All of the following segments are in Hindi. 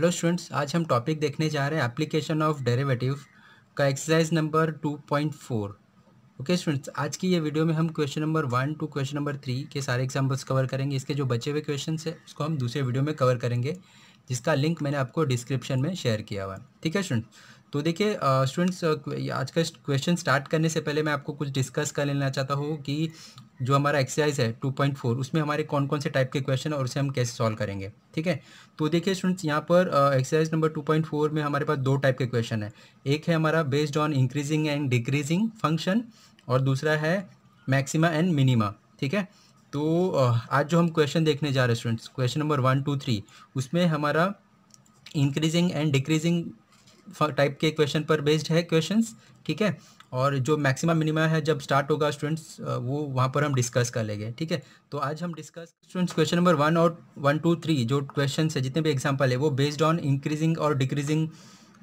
हेलो स्टूडेंट्स आज हम टॉपिक देखने जा रहे हैं एप्लीकेशन ऑफ डेरिवेटिव का एक्सरसाइज नंबर 2.4 ओके स्टूडेंट्स आज की ये वीडियो में हम question number one two question number three के सारे एग्जांपल्स कवर करेंगे इसके जो बचे हुए क्वेश्चन है उसको हम दूसरे वीडियो में कवर करेंगे जिसका लिंक मैंने आपको डिस्क्रिप्शन में शेयर किया हुआ ठीक है स्टूडेंट्स तो देखिए स्टूडेंट्स आज का क्वेश्चन स्टार्ट करने से पहले मैं आपको कुछ डिस्कस कर लेना चाहता हूँ कि जो हमारा एक्सरसाइज है 2.4 उसमें हमारे कौन कौन से टाइप के क्वेश्चन और उसे हम कैसे सॉल्व करेंगे ठीक है तो देखिए स्टूडेंट्स यहाँ पर एक्सरसाइज नंबर 2.4 में हमारे पास दो टाइप के क्वेश्चन है एक है हमारा based on increasing and decreasing function और दूसरा है मैक्सिमा एंड मिनिमा ठीक है तो आज जो हम क्वेश्चन देखने जा रहे हैं students question number one two three उसमें हमारा इंक्रीजिंग एंड डिक्रीजिंग टाइप के क्वेश्चन पर बेस्ड है क्वेश्चंस ठीक है और जो मैक्सिमम मिनिमा है जब स्टार्ट होगा स्टूडेंट्स वो वहाँ पर हम डिस्कस कर लेंगे ठीक है तो आज हम discuss students question number one और वन टू थ्री जो क्वेश्चन है जितने भी एग्जाम्पल है वो बेस्ड ऑन इंक्रीजिंग और डिक्रीजिंग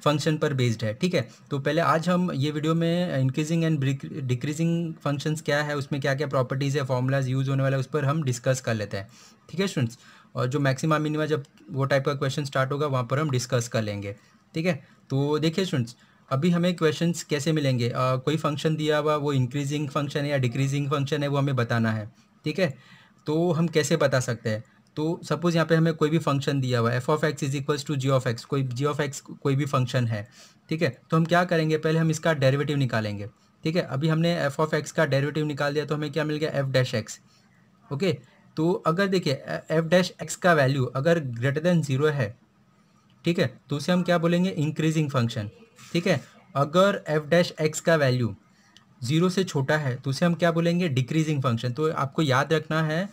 फंक्शन पर बेस्ड है ठीक है तो पहले आज हम ये वीडियो में इंक्रीजिंग एंड डिक्रीजिंग फंक्शंस क्या है उसमें क्या क्या प्रॉपर्टीज़ है फॉर्मूलाज यूज़ होने वाला है उस पर हम डिस्कस कर लेते हैं ठीक है स्टूडेंट्स और जो मैक्सिमम मिनिमा जब वो टाइप का क्वेश्चन स्टार्ट होगा वहाँ पर हम डिस्कस कर लेंगे ठीक है तो देखिए स्टूडेंट्स अभी हमें क्वेश्चंस कैसे मिलेंगे आ, कोई फंक्शन दिया हुआ वो इंक्रीजिंग फंक्शन है या डिक्रीजिंग फंक्शन है वो हमें बताना है ठीक है तो हम कैसे बता सकते हैं तो सपोज़ यहाँ पे हमें कोई भी फंक्शन दिया हुआ है F of x is equals to G of X कोई जी ऑफ एक्स कोई भी फंक्शन है ठीक है तो हम क्या करेंगे पहले हम इसका डेरिवेटिव निकालेंगे ठीक है अभी हमने एफ ऑफ एक्स का डेरिवेटिव निकाल दिया तो हमें क्या मिल गया एफ डैश एक्स ओके तो अगर देखिए एफ डैश एक्स का वैल्यू अगर ग्रेटर देन ज़ीरो है ठीक है तो उसे हम क्या बोलेंगे इंक्रीजिंग फंक्शन ठीक है अगर एफ डैश एक्स का वैल्यू ज़ीरो से छोटा है तो उसे हम क्या बोलेंगे डिक्रीजिंग फंक्शन तो आपको याद रखना है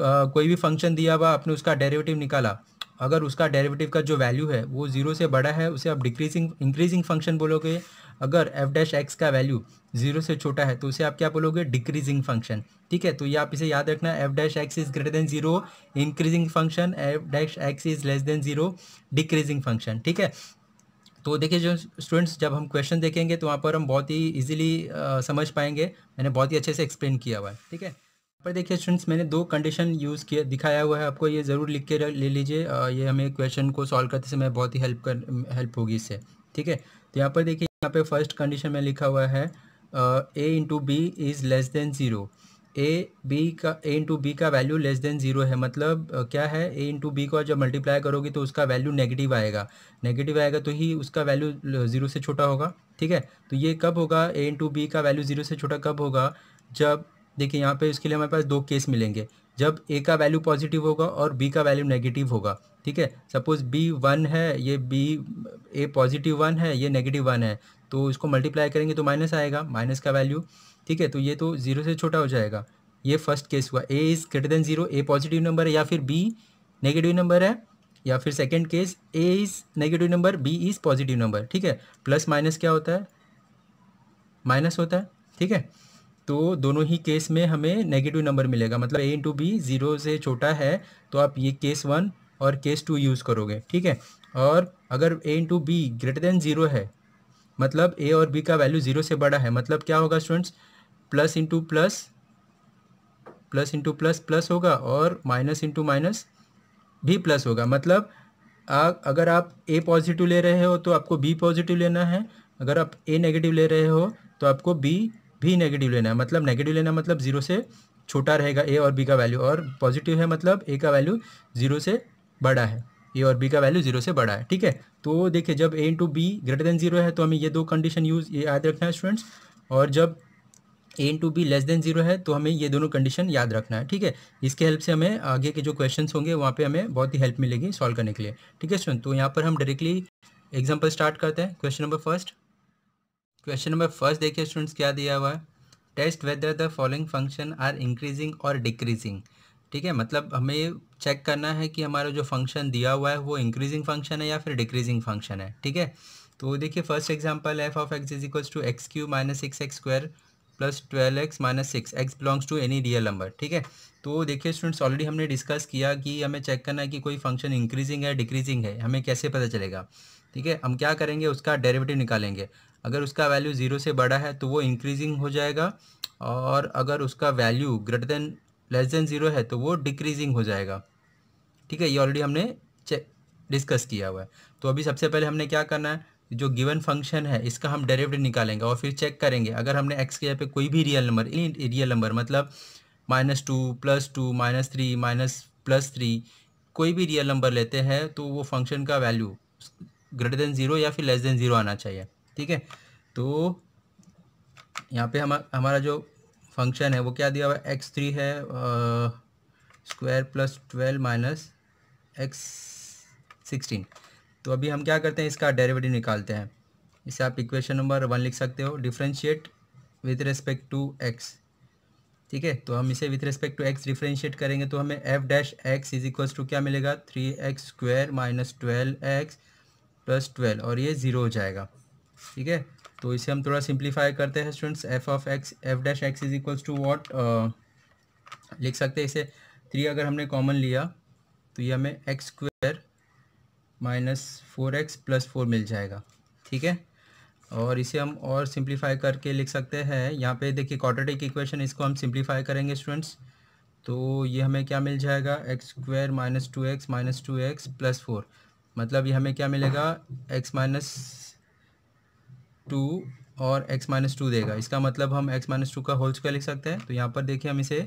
कोई भी फंक्शन दिया हुआ आपने उसका डेरिवेटिव निकाला अगर उसका डेरिवेटिव का जो वैल्यू है वो ज़ीरो से बड़ा है उसे आप डिक्रीजिंग इंक्रीजिंग फंक्शन बोलोगे अगर एफ डैश एक्स का वैल्यू जीरो से छोटा है तो उसे आप क्या बोलोगे डिक्रीजिंग फंक्शन ठीक है तो ये आप इसे याद रखना F dash x is greater than zero increasing function F dash x is less than zero decreasing function ठीक है तो देखिए जो स्टूडेंट्स जब हम क्वेश्चन देखेंगे तो वहाँ पर हम बहुत ही इजीली समझ पाएंगे मैंने बहुत ही अच्छे से एक्सप्लेन किया हुआ है ठीक है पर देखिए स्टूडेंट्स मैंने दो कंडीशन यूज़ किया दिखाया हुआ है आपको ये ज़रूर लिख के ले लीजिए ये हमें क्वेश्चन को सॉल्व करते समय बहुत ही हेल्प कर हेल्प होगी इससे ठीक है तो यहाँ पर देखिए यहाँ पे फर्स्ट कंडीशन में लिखा हुआ है ए into B is less than zero A B का ए इंटू बी का वैल्यू लेस देन ज़ीरो है मतलब uh, क्या है ए इंटू बी को जब मल्टीप्लाई करोगे तो उसका वैल्यू नेगेटिव आएगा नेगेटिव आएगा तो ही उसका वैल्यू ज़ीरो से छोटा होगा ठीक है तो ये कब होगा ए इंटू बी का वैल्यू ज़ीरो से छोटा कब होगा जब देखिए यहाँ पे इसके लिए हमारे पास दो केस मिलेंगे जब ए का वैल्यू पॉजिटिव होगा और बी का वैल्यू नेगेटिव होगा ठीक है सपोज बी वन है ये बी ए पॉजिटिव वन है ये नेगेटिव वन है तो इसको मल्टीप्लाई करेंगे तो माइनस आएगा माइनस का वैल्यू ठीक है तो ये तो ज़ीरो से छोटा हो जाएगा ये फर्स्ट केस हुआ A is greater than zero A positive number है या फिर बी नेगेटिव नंबर है या फिर second case A is negative number B is positive number ठीक है प्लस माइनस क्या होता है माइनस होता है ठीक है तो दोनों ही केस में हमें नेगेटिव नंबर मिलेगा मतलब ए इंटू बी ज़ीरो से छोटा है तो आप ये केस वन और केस टू यूज़ करोगे ठीक है और अगर A into B greater than zero है मतलब ए और बी का वैल्यू ज़ीरो से बड़ा है मतलब क्या होगा students plus into plus plus into plus plus होगा और माइनस इंटू माइनस भी प्लस होगा मतलब आ, अगर आप ए पॉजिटिव ले रहे हो तो आपको बी पॉजिटिव लेना है अगर आप ए नेगेटिव ले रहे हो तो आपको बी भी नेगेटिव लेना है मतलब नेगेटिव लेना मतलब जीरो से छोटा रहेगा ए और बी का वैल्यू और पॉजिटिव है मतलब ए का वैल्यू जीरो से बड़ा है ए और बी का वैल्यू जीरो से बड़ा है ठीक है तो देखिए जब A into B greater than zero है तो हमें ये दो कंडीशन यूज ये याद रखना है स्टूडेंट्स और जब A into B less than zero है तो हमें ये दोनों कंडीशन याद रखना है ठीक है इसके हेल्प से हमें आगे के जो क्वेश्चन होंगे वहाँ पर हमें बहुत ही हेल्प मिलेगी सॉल्व करने के लिए ठीक है स्टूडेंट तो यहाँ पर हम डायरेक्टली एग्जाम्पल स्टार्ट करते हैं question number first question number first देखिए स्टूडेंट्स क्या दिया हुआ है test whether the following function are increasing और डिक्रीजिंग ठीक है मतलब हमें चेक करना है कि हमारा जो फंक्शन दिया हुआ है वो इंक्रीजिंग फंक्शन है या फिर डिक्रीजिंग फंक्शन है ठीक है तो देखिए first example F of x is equals to x cube minus six x square plus twelve x minus six X belongs to any real number ठीक है तो देखिए स्टूडेंट्स ऑलरेडी हमने डिस्कस किया कि हमें चेक करना है कि कोई फंक्शन इंक्रीजिंग है डिक्रीजिंग है हमें कैसे पता चलेगा ठीक है हम क्या करेंगे उसका डेरिवेटिव निकालेंगे अगर उसका वैल्यू ज़ीरो से बड़ा है तो वो इंक्रीजिंग हो जाएगा और अगर उसका value greater than less than zero है तो वो डिक्रीजिंग हो जाएगा ठीक है ये ऑलरेडी हमने चेक डिस्कस किया हुआ है तो अभी सबसे पहले हमने क्या करना है जो गिवन फंक्शन है इसका हम डेरिवेटिव निकालेंगे और फिर चेक करेंगे अगर हमने एक्स के पे कोई भी रियल नंबर रियल नंबर मतलब minus two plus two minus three minus plus three कोई भी रियल नंबर लेते हैं तो वो फंक्शन का वैल्यू ग्रेटर देन ज़ीरो या फिर लेस देन ज़ीरो आना चाहिए ठीक है तो यहाँ पे हम हमारा जो फंक्शन है वो क्या दिया हुआ है एक्स थ्री है square plus twelve minus X sixteen तो अभी हम क्या करते हैं इसका डेरिवेटिव निकालते हैं इसे आप इक्वेशन नंबर वन लिख सकते हो differentiate with respect to x ठीक है तो हम इसे with respect to X differentiate करेंगे तो हमें F dash x is equals to क्या मिलेगा three x square minus twelve x plus twelve और ये ज़ीरो हो जाएगा ठीक है तो इसे हम थोड़ा सिंप्लीफाई करते हैं students F of X F dash x is equals to what लिख सकते हैं इसे थ्री अगर हमने कॉमन लिया तो ये हमें X square minus four X plus four मिल जाएगा ठीक है और इसे हम और सिंप्लीफाई करके लिख सकते हैं यहाँ पे देखिए क्वाड्रेटिक इक्वेशन इसको हम सिंप्लीफाई करेंगे स्टूडेंट्स तो ये हमें क्या मिल जाएगा x square minus two x minus two x plus four मतलब ये हमें क्या मिलेगा एक्स माइनस टू और x माइनस टू देगा इसका मतलब हम x माइनस टू का होल स्क्वायर लिख सकते हैं तो यहाँ पर देखिए हम इसे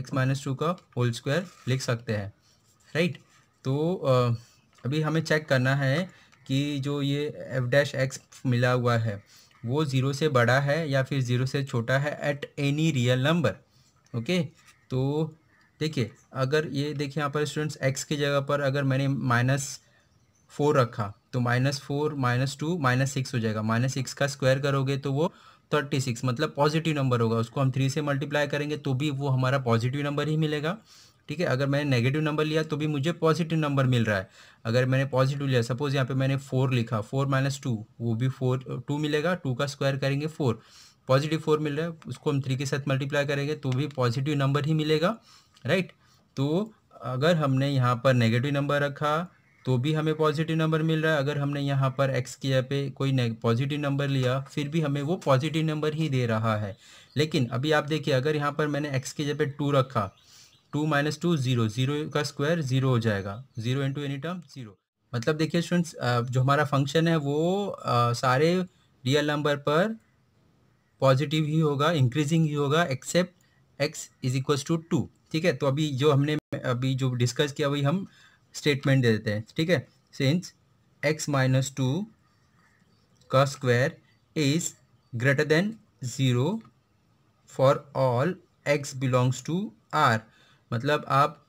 x माइनस टू का होल स्क्वायर लिख सकते हैं राइट तो अभी हमें चेक करना है कि जो ये एफ डैश एक्स मिला हुआ है वो ज़ीरो से बड़ा है या फिर ज़ीरो से छोटा है at any real number okay तो देखिए अगर ये देखिए यहाँ पर स्टूडेंट्स एक्स की जगह पर अगर मैंने माइनस फोर रखा तो minus four minus two minus six हो जाएगा माइनस सिक्स का स्क्वायर करोगे तो वो थर्टी सिक्स मतलब पॉजिटिव नंबर होगा उसको हम थ्री से मल्टीप्लाई करेंगे तो भी वो हमारा पॉजिटिव नंबर ही मिलेगा ठीक है अगर मैंने नेगेटिव नंबर लिया तो भी मुझे पॉजिटिव नंबर मिल रहा है अगर मैंने पॉजिटिव लिया सपोज यहाँ पे मैंने फोर लिखा फोर माइनस टू वो भी फोर टू मिलेगा टू का स्क्वायर करेंगे फोर पॉजिटिव फोर मिल रहा है उसको हम थ्री के साथ मल्टीप्लाई करेंगे तो भी पॉजिटिव नंबर ही मिलेगा राइट तो अगर हमने यहाँ पर नेगेटिव नंबर रखा तो भी हमें पॉजिटिव नंबर मिल रहा है अगर हमने यहाँ पर एक्स की जगह पे कोई पॉजिटिव नंबर लिया फिर भी हमें वो पॉजिटिव नंबर ही दे रहा है लेकिन अभी आप देखिए अगर यहाँ पर मैंने एक्स की जगह पे टू रखा two minus two zero zero का स्क्वायर ज़ीरो हो जाएगा zero into any term zero मतलब देखिए स्टूडेंट्स जो हमारा फंक्शन है वो सारे रियल नंबर पर पॉजिटिव ही होगा इंक्रीजिंग ही होगा except X is equals to two ठीक है तो अभी जो हमने अभी जो डिस्कस किया वही हम स्टेटमेंट दे देते हैं ठीक है सिंस एक्स माइनस टू का square is greater than zero for all x belongs to R मतलब आप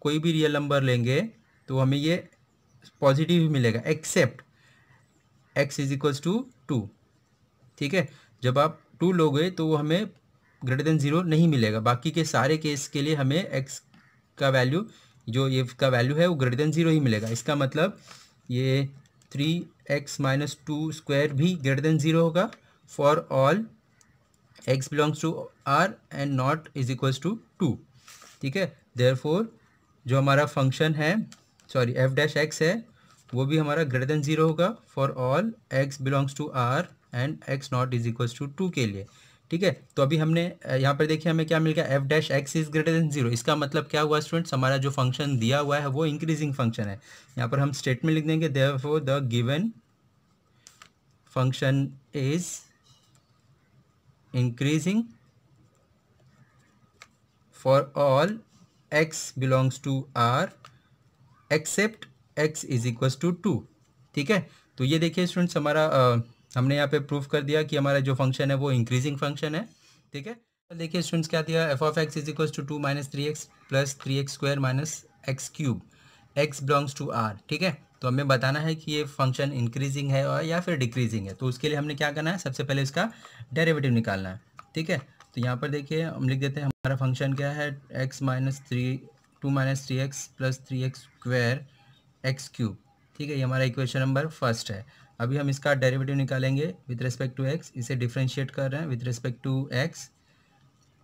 कोई भी रियल नंबर लेंगे तो हमें ये पॉजिटिव ही मिलेगा except X is equals to two ठीक है जब आप टू लोगे तो वो हमें ग्रेटर देन ज़ीरो नहीं मिलेगा बाकी के सारे केस के लिए हमें एक्स का वैल्यू जो ये का वैल्यू है वो ग्रेटर देन ज़ीरो ही मिलेगा इसका मतलब ये three x minus two square भी ग्रेटर देन ज़ीरो होगा for all x belongs to R and not is equals to two ठीक है देयर जो हमारा फंक्शन है सॉरी एफ डैश एक्स है वो भी हमारा ग्रेटर देन ज़ीरो होगा for all x belongs to R and X not is equals to two के लिए ठीक है तो अभी हमने यहाँ पर देखिए हमें क्या मिल गया F dash x is greater than zero इसका मतलब क्या हुआ स्टूडेंट्स हमारा जो फंक्शन दिया हुआ है वो इंक्रीजिंग फंक्शन है यहाँ पर हम स्टेटमेंट लिख देंगे then the given function is increasing for all x belongs to R except X is equal to two ठीक है तो ये देखिए स्टूडेंट्स हमारा uh, हमने यहाँ पे प्रूफ कर दिया कि हमारा जो फंक्शन है वो इंक्रीजिंग फंक्शन है ठीक है तो देखिए स्टूडेंट्स क्या दिया F of x is equal to two minus three X plus three x square minus X cube X belongs to R ठीक है तो हमें बताना है कि ये फंक्शन इंक्रीजिंग है और या फिर डिक्रीजिंग है तो उसके लिए हमने क्या करना है सबसे पहले इसका डेरेवेटिव निकालना है ठीक है तो यहाँ पर देखिए हम लिख देते हैं हमारा फंक्शन क्या है x minus three two minus three X plus three x square X cube ठीक है ये हमारा इक्वेशन नंबर फर्स्ट है अभी हम इसका डेरिवेटिव निकालेंगे विद रिस्पेक्ट टू एक्स इसे डिफ्रेंशिएट कर रहे हैं विद रिस्पेक्ट टू एक्स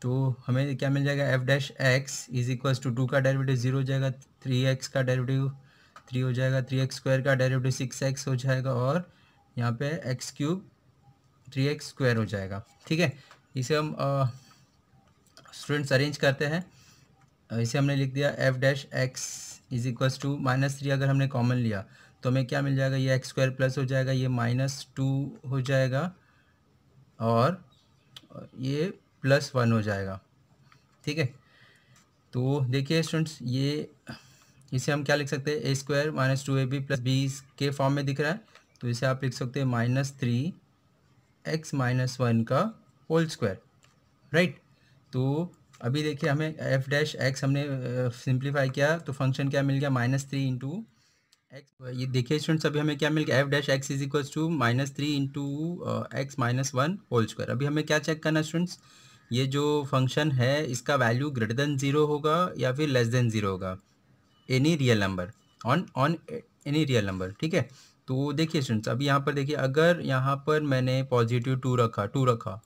तो हमें क्या मिल जाएगा F dash x is equals to two का डेरिवेटिव ज़ीरो हो जाएगा थ्री एक्स का डेरिवेटिव थ्री हो जाएगा थ्री एक्स स्क्वायर का डेरिवेटिव सिक्स एक्स हो जाएगा और यहाँ पे X cube three x square हो जाएगा ठीक है इसे हम स्टूडेंट्स अरेंज करते हैं इसे हमने लिख दिया F dash x is equals to minus three अगर हमने कॉमन लिया तो हमें क्या मिल जाएगा ये एक्स स्क्वायर प्लस हो जाएगा ये माइनस टू हो जाएगा और ये प्लस वन हो जाएगा ठीक है तो देखिए स्टूडेंट्स ये इसे हम क्या लिख सकते हैं A square minus two A B plus B के फॉर्म में दिख रहा है तो इसे आप लिख सकते हैं minus three x minus one का होल स्क्वायर राइट तो अभी देखिए हमें एफ डैश एक्स हमने सिंप्लीफाई किया तो फंक्शन क्या मिल गया माइनस थ्री इंटू एक्स तो ये देखिए स्टूडेंट्स अभी हमें क्या मिल गया F dash x is equals to minus three into x minus one whole square अभी हमें क्या चेक करना स्टूडेंट्स ये जो फंक्शन है इसका वैल्यू ग्रेटर देन जीरो होगा या फिर लेस देन जीरो होगा any real number on on any real number ठीक है तो देखिए स्टूडेंट्स अभी यहाँ पर देखिए अगर यहाँ पर मैंने पॉजिटिव टू रखा टू रखा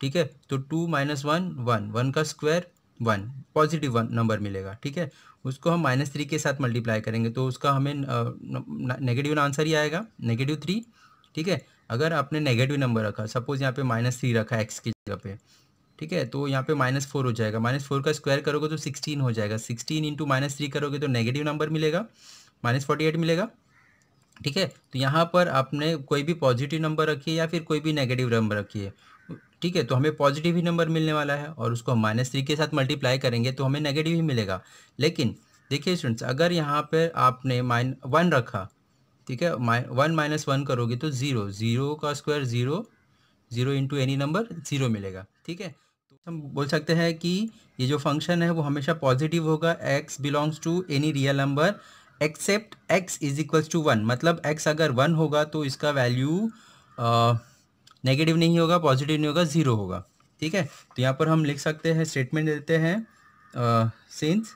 ठीक है तो two minus one one one का square one positive one number मिलेगा ठीक है उसको हम माइनस थ्री के साथ मल्टीप्लाई करेंगे तो उसका हमें नेगेटिव आंसर ही आएगा नेगेटिव थ्री ठीक है अगर आपने नेगेटिव नंबर रखा सपोज यहाँ पे माइनस थ्री रखा एक्स की जगह पे ठीक है तो यहाँ पे माइनस फोर हो जाएगा माइनस फोर का स्क्वायर करोगे तो सिक्सटीन हो जाएगा सिक्सटीन इंटू माइनस थ्री करोगे तो नेगेटिव नंबर मिलेगा माइनस फोर्टी एट मिलेगा ठीक है तो यहाँ पर आपने कोई भी पॉजिटिव नंबर रखिए या फिर कोई भी नेगेटिव नंबर रखिए ठीक है तो हमें पॉजिटिव ही नंबर मिलने वाला है और उसको हम माइनस थ्री के साथ मल्टीप्लाई करेंगे तो हमें नेगेटिव ही मिलेगा लेकिन देखिए स्टूडेंट्स अगर यहाँ पर आपने माइन वन रखा ठीक है वन माइनस वन करोगे तो ज़ीरो ज़ीरो का square zero zero into any number zero मिलेगा ठीक है तो हम बोल सकते हैं कि ये जो फंक्शन है वो हमेशा पॉजिटिव होगा X belongs to any real number except X is equals to one मतलब एक्स अगर वन होगा तो इसका वैल्यू नेगेटिव नहीं होगा पॉजिटिव नहीं होगा ज़ीरो होगा ठीक है तो यहाँ पर हम लिख सकते हैं स्टेटमेंट देते हैं since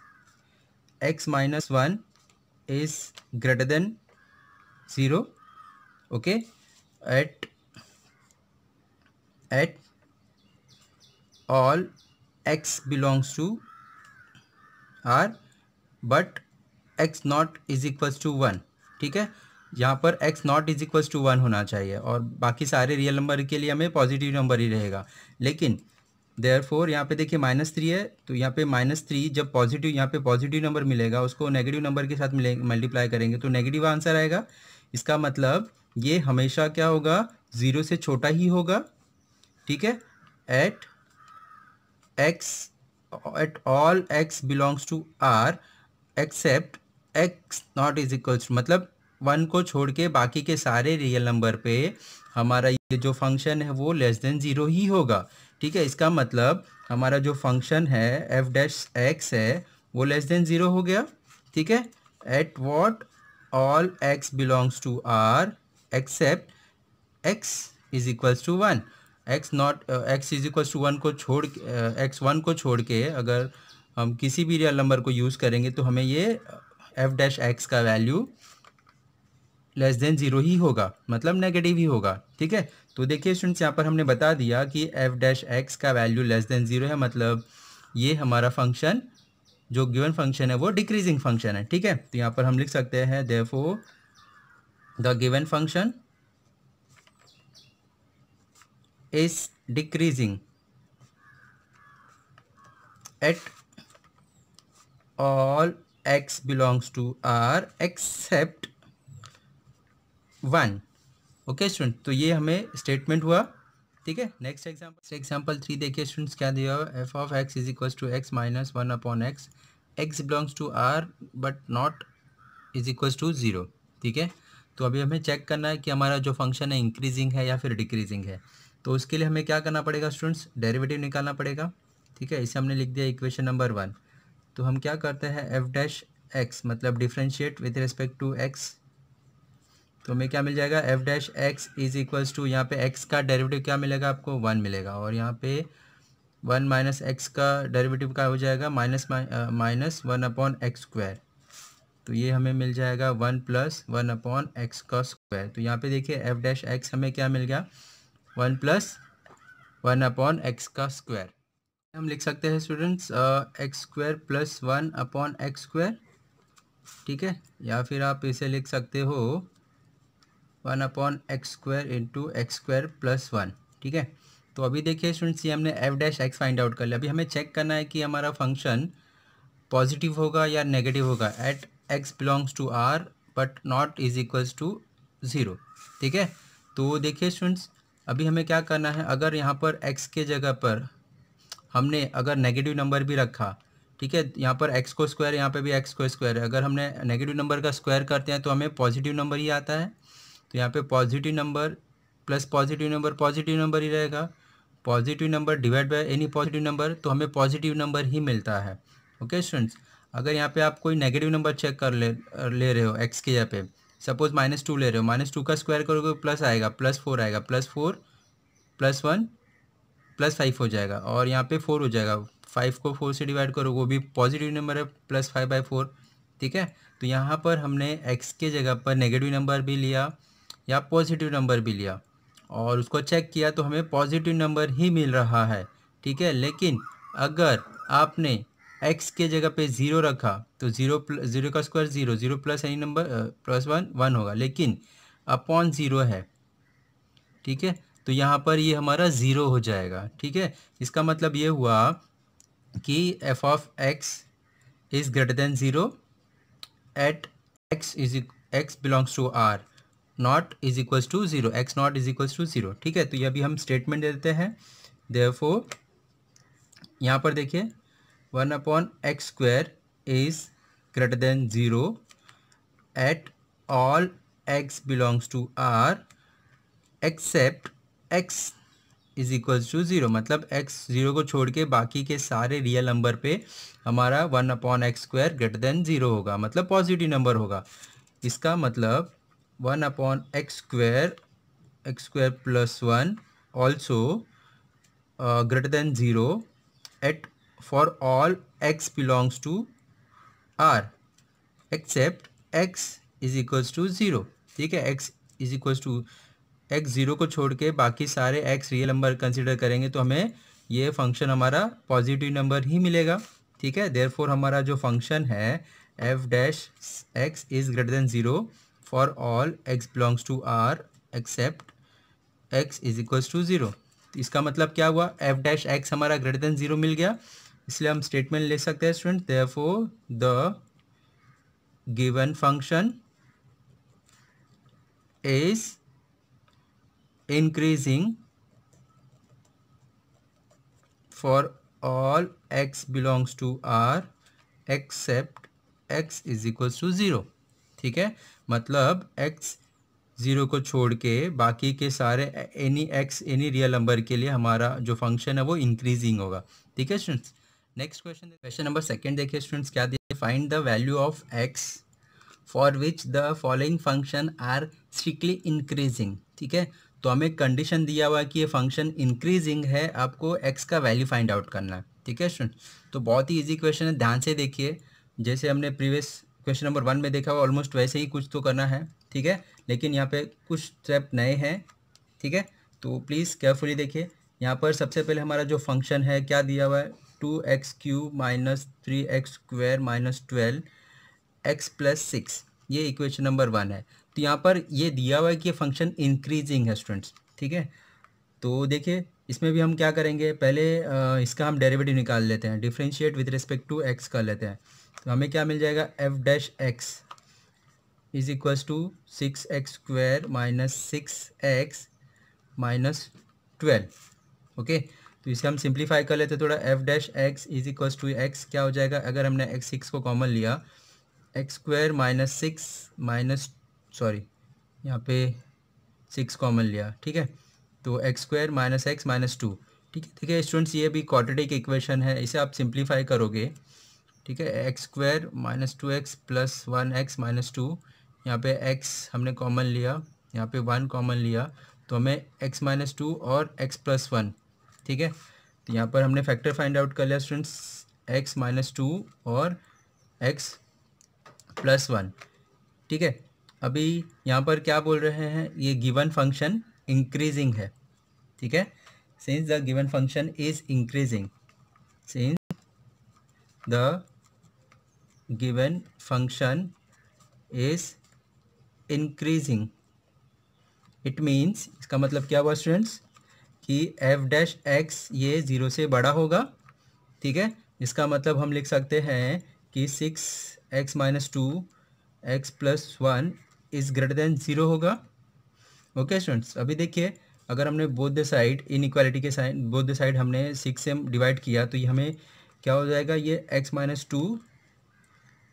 X minus one is greater than zero okay at at all x belongs to R but x not is equal to one ठीक है यहाँ पर x not is equal to one होना चाहिए और बाकी सारे रियल नंबर के लिए हमें पॉजिटिव नंबर ही रहेगा लेकिन देयर फोर यहाँ पे देखिए माइनस थ्री है तो यहाँ पे माइनस थ्री जब पॉजिटिव यहाँ पे पॉजिटिव नंबर मिलेगा उसको नेगेटिव नंबर के साथ मिले मल्टीप्लाई करेंगे तो नेगेटिव आंसर आएगा इसका मतलब ये हमेशा क्या होगा ज़ीरो से छोटा ही होगा ठीक है at X at all x belongs to R except X not is equals मतलब वन को छोड़ के बाकी के सारे रियल नंबर पे हमारा ये जो फंक्शन है वो लेस देन ज़ीरो ही होगा ठीक है इसका मतलब हमारा जो फंक्शन है एफ डैश एक्स है वो लेस देन ज़ीरो हो गया ठीक है at what all x belongs to R except X is equals to one X not X is equals to one को छोड़ एक्स uh, वन को छोड़ के अगर हम किसी भी रियल नंबर को यूज़ करेंगे तो हमें ये एफ डैश एक्स का वैल्यू लेस देन जीरो ही होगा मतलब नेगेटिव ही होगा ठीक है तो देखिए स्टूडेंट्स यहाँ पर हमने बता दिया कि एफ डैश एक्स का वैल्यू लेस देन ज़ीरो है मतलब ये हमारा फंक्शन जो गिवन फंक्शन है वो डिक्रीजिंग फंक्शन है ठीक है तो यहाँ पर हम लिख सकते हैं therefore the given function is decreasing at all x belongs to R except one okay student तो ये हमें स्टेटमेंट हुआ ठीक है नेक्स्ट एग्जाम्पल एग्जाम्पल थ्री देखिए स्टूडेंट्स क्या दिया F of x is equal to x minus one upon X X belongs to R but not is equal to zero ठीक है तो अभी हमें चेक करना है कि हमारा जो फंक्शन है इंक्रीजिंग है या फिर डिक्रीजिंग है तो उसके लिए हमें क्या करना पड़ेगा स्टूडेंट्स डेरिवेटिव निकालना पड़ेगा ठीक है इसे हमने लिख दिया इक्वेशन नंबर वन तो हम क्या करते हैं एफ डैश एक्स मतलब differentiate with respect to x तो हमें क्या मिल जाएगा F dash x is equals to यहाँ पे एक्स का डेरिवेटिव क्या मिलेगा आपको वन मिलेगा और यहाँ पे वन माइनस एक्स का डेरिवेटिव क्या हो जाएगा minus minus one upon x square तो ये हमें मिल जाएगा one plus one upon x का स्क्वायर तो यहाँ पे देखिए एफ डैश एक्स हमें क्या मिल गया one plus one upon x का स्क्वायर हम लिख सकते हैं students X square plus one upon x square ठीक है या फिर आप इसे लिख सकते हो one upon x square into x square plus one ठीक है तो अभी देखिए स्टूडेंट्स ये हमने F dash X find out कर लिया अभी हमें चेक करना है कि हमारा फंक्शन पॉजिटिव होगा या नेगेटिव होगा at X belongs to R but not is equals to zero ठीक है तो देखिए स्टूडेंट्स अभी हमें क्या करना है अगर यहाँ पर एक्स के जगह पर हमने अगर नेगेटिव नंबर भी रखा ठीक है यहाँ पर एक्स को स्क्वायर यहाँ पर भी एक्स को स्क्वायर है अगर हमने नेगेटिव नंबर का स्क्वायर करते हैं तो हमें पॉजिटिव नंबर ही आता है तो यहाँ पे positive number plus positive number positive number ही रहेगा positive number divide by any positive number तो हमें पॉजिटिव नंबर ही मिलता है ओके स्टूडेंट्स अगर यहाँ पे आप कोई नेगेटिव नंबर चेक कर ले ले रहे हो एक्स के जगह पे सपोज माइनस टू ले रहे हो माइनस टू का स्क्वायर करोगे प्लस आएगा प्लस फोर आएगा plus four plus one plus five हो जाएगा और यहाँ पे फोर हो जाएगा फाइव को फोर से डिवाइड करो वो भी पॉजिटिव नंबर है प्लस फाइव बाई फोर ठीक है तो यहाँ पर हमने एक्स के जगह पर नेगेटिव नंबर भी लिया या पॉजिटिव नंबर भी लिया और उसको चेक किया तो हमें पॉजिटिव नंबर ही मिल रहा है ठीक है लेकिन अगर आपने एक्स के जगह पे ज़ीरो रखा तो ज़ीरो ज़ीरो का square zero zero plus any number plus one one होगा लेकिन अपॉन ज़ीरो है ठीक है तो यहाँ पर ये हमारा ज़ीरो हो जाएगा ठीक है इसका मतलब ये हुआ कि F of X is greater than zero at X is X belongs to R not is equals to zero X not is equals to zero ठीक है तो ये अभी हम स्टेटमेंट दे देते हैं देफो यहाँ पर देखिए one upon x square is greater than zero at all x belongs to R except X is equals to zero मतलब एक्स ज़ीरो को छोड़ के बाकी के सारे रियल नंबर पे हमारा one upon x square greater than zero होगा मतलब पॉजिटिव नंबर होगा इसका मतलब one upon x square x square plus one also greater than zero at for all x belongs to R except X is equals to zero ठीक है x is equals to X zero को छोड़ के बाकी सारे एक्स रियल नंबर कंसिडर करेंगे तो हमें ये फंक्शन हमारा पॉजिटिव नंबर ही मिलेगा ठीक है देयरफॉर हमारा जो फंक्शन है F dash x is greater than zero for all x belongs to R except X is equals to zero इसका मतलब क्या हुआ एफ डैश एक्स हमारा ग्रेटर देन ज़ीरो मिल गया इसलिए हम स्टेटमेंट ले सकते हैं student for the given function is increasing for all x belongs to R except X is equal to zero ठीक है मतलब एक्स ज़ीरो को छोड़ के बाकी के सारे any X any real number के लिए हमारा जो फंक्शन है वो इंक्रीजिंग होगा ठीक है students next question question number second देखिए स्टूडेंट्स क्या दिए find the value of x for which the following function are strictly increasing ठीक है तो हमें कंडीशन दिया हुआ कि ये फंक्शन इंक्रीजिंग है आपको एक्स का वैल्यू फाइंड आउट करना है ठीक है स्टूडेंट्स तो बहुत ही इजी क्वेश्चन है ध्यान से देखिए जैसे हमने प्रीवियस क्वेश्चन नंबर वन में देखा हुआ ऑलमोस्ट वैसे ही कुछ तो करना है ठीक है लेकिन यहाँ पे कुछ स्टेप नए हैं ठीक है तो प्लीज़ केयरफुली देखिए यहाँ पर सबसे पहले हमारा जो फंक्शन है क्या दिया हुआ है two x cube minus three x square minus twelve x plus six ये इक्वेशन नंबर वन है तो यहाँ पर ये दिया हुआ है कि ये फंक्शन इंक्रीजिंग है स्टूडेंट्स ठीक है तो देखिए इसमें भी हम क्या करेंगे पहले इसका हम डेरिवेटिव निकाल लेते हैं differentiate with respect to X कर लेते हैं तो हमें क्या मिल जाएगा F dash x is equals to six x square minus six x minus twelve okay तो इसे हम सिंप्लीफाई कर लेते थोड़ा F dash x is equals to X क्या हो जाएगा अगर हमने एक्स सिक्स को कॉमन लिया x square minus six minus sorry यहाँ पे सिक्स कॉमन लिया ठीक है तो x square minus x minus two ठीक है देखिए स्टूडेंट्स ये भी क्वाड्रेटिक इक्वेशन है इसे आप सिंप्लीफाई करोगे ठीक है X square minus two x plus one x minus two यहाँ पे एक्स हमने कॉमन लिया यहाँ पे वन कॉमन लिया तो हमें एक्स माइनस टू और एक्स प्लस वन ठीक है तो यहाँ पर हमने फैक्टर फाइंड आउट कर लिया स्टूडेंट्स एक्स माइनस टू और एक्स प्लस वन ठीक है अभी यहाँ पर क्या बोल रहे हैं ये गिवन फंक्शन इंक्रीजिंग है ठीक है since the given function is increasing since the given function is increasing it means इसका मतलब क्या हुआ स्टूडेंट्स कि एफ डैश एक्स ये ज़ीरो से बड़ा होगा ठीक है इसका मतलब हम लिख सकते हैं कि six x minus two x plus one is greater than zero होगा ओके स्टूडेंट्स अभी देखिए अगर हमने both the side inequality के साइड बोथ द साइड हमने सिक्स से डिवाइड किया तो ये हमें क्या हो जाएगा ये X minus two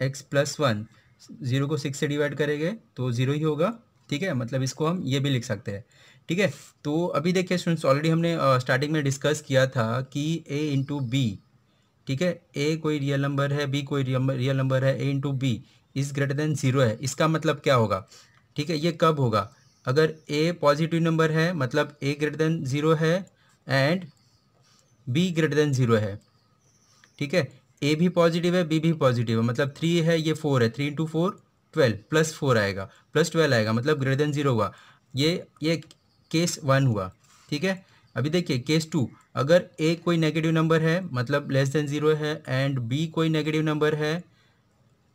x plus one zero को सिक्स से डिवाइड करेंगे तो ज़ीरो ही होगा ठीक है मतलब इसको हम ये भी लिख सकते हैं ठीक है तो अभी देखिए स्टूडेंट्स ऑलरेडी हमने स्टार्टिंग में डिस्कस किया था कि ए इंटू बी ठीक है ए कोई रियल नंबर है बी कोई रियल नंबर है ए into B is greater than zero है इसका मतलब क्या होगा ठीक है ये कब होगा अगर ए पॉजिटिव नंबर है मतलब ए ग्रेटर देन ज़ीरो है and B greater than zero है ठीक है ए भी पॉजिटिव है बी भी पॉजिटिव है मतलब थ्री है ये फोर है three into four twelve plus four आएगा प्लस ट्वेल्व आएगा मतलब ग्रेटर देन जीरो हुआ ये ये केस वन हुआ ठीक है अभी देखिए केस टू अगर ए कोई नेगेटिव नंबर है मतलब लेस देन ज़ीरो है एंड बी कोई नेगेटिव नंबर है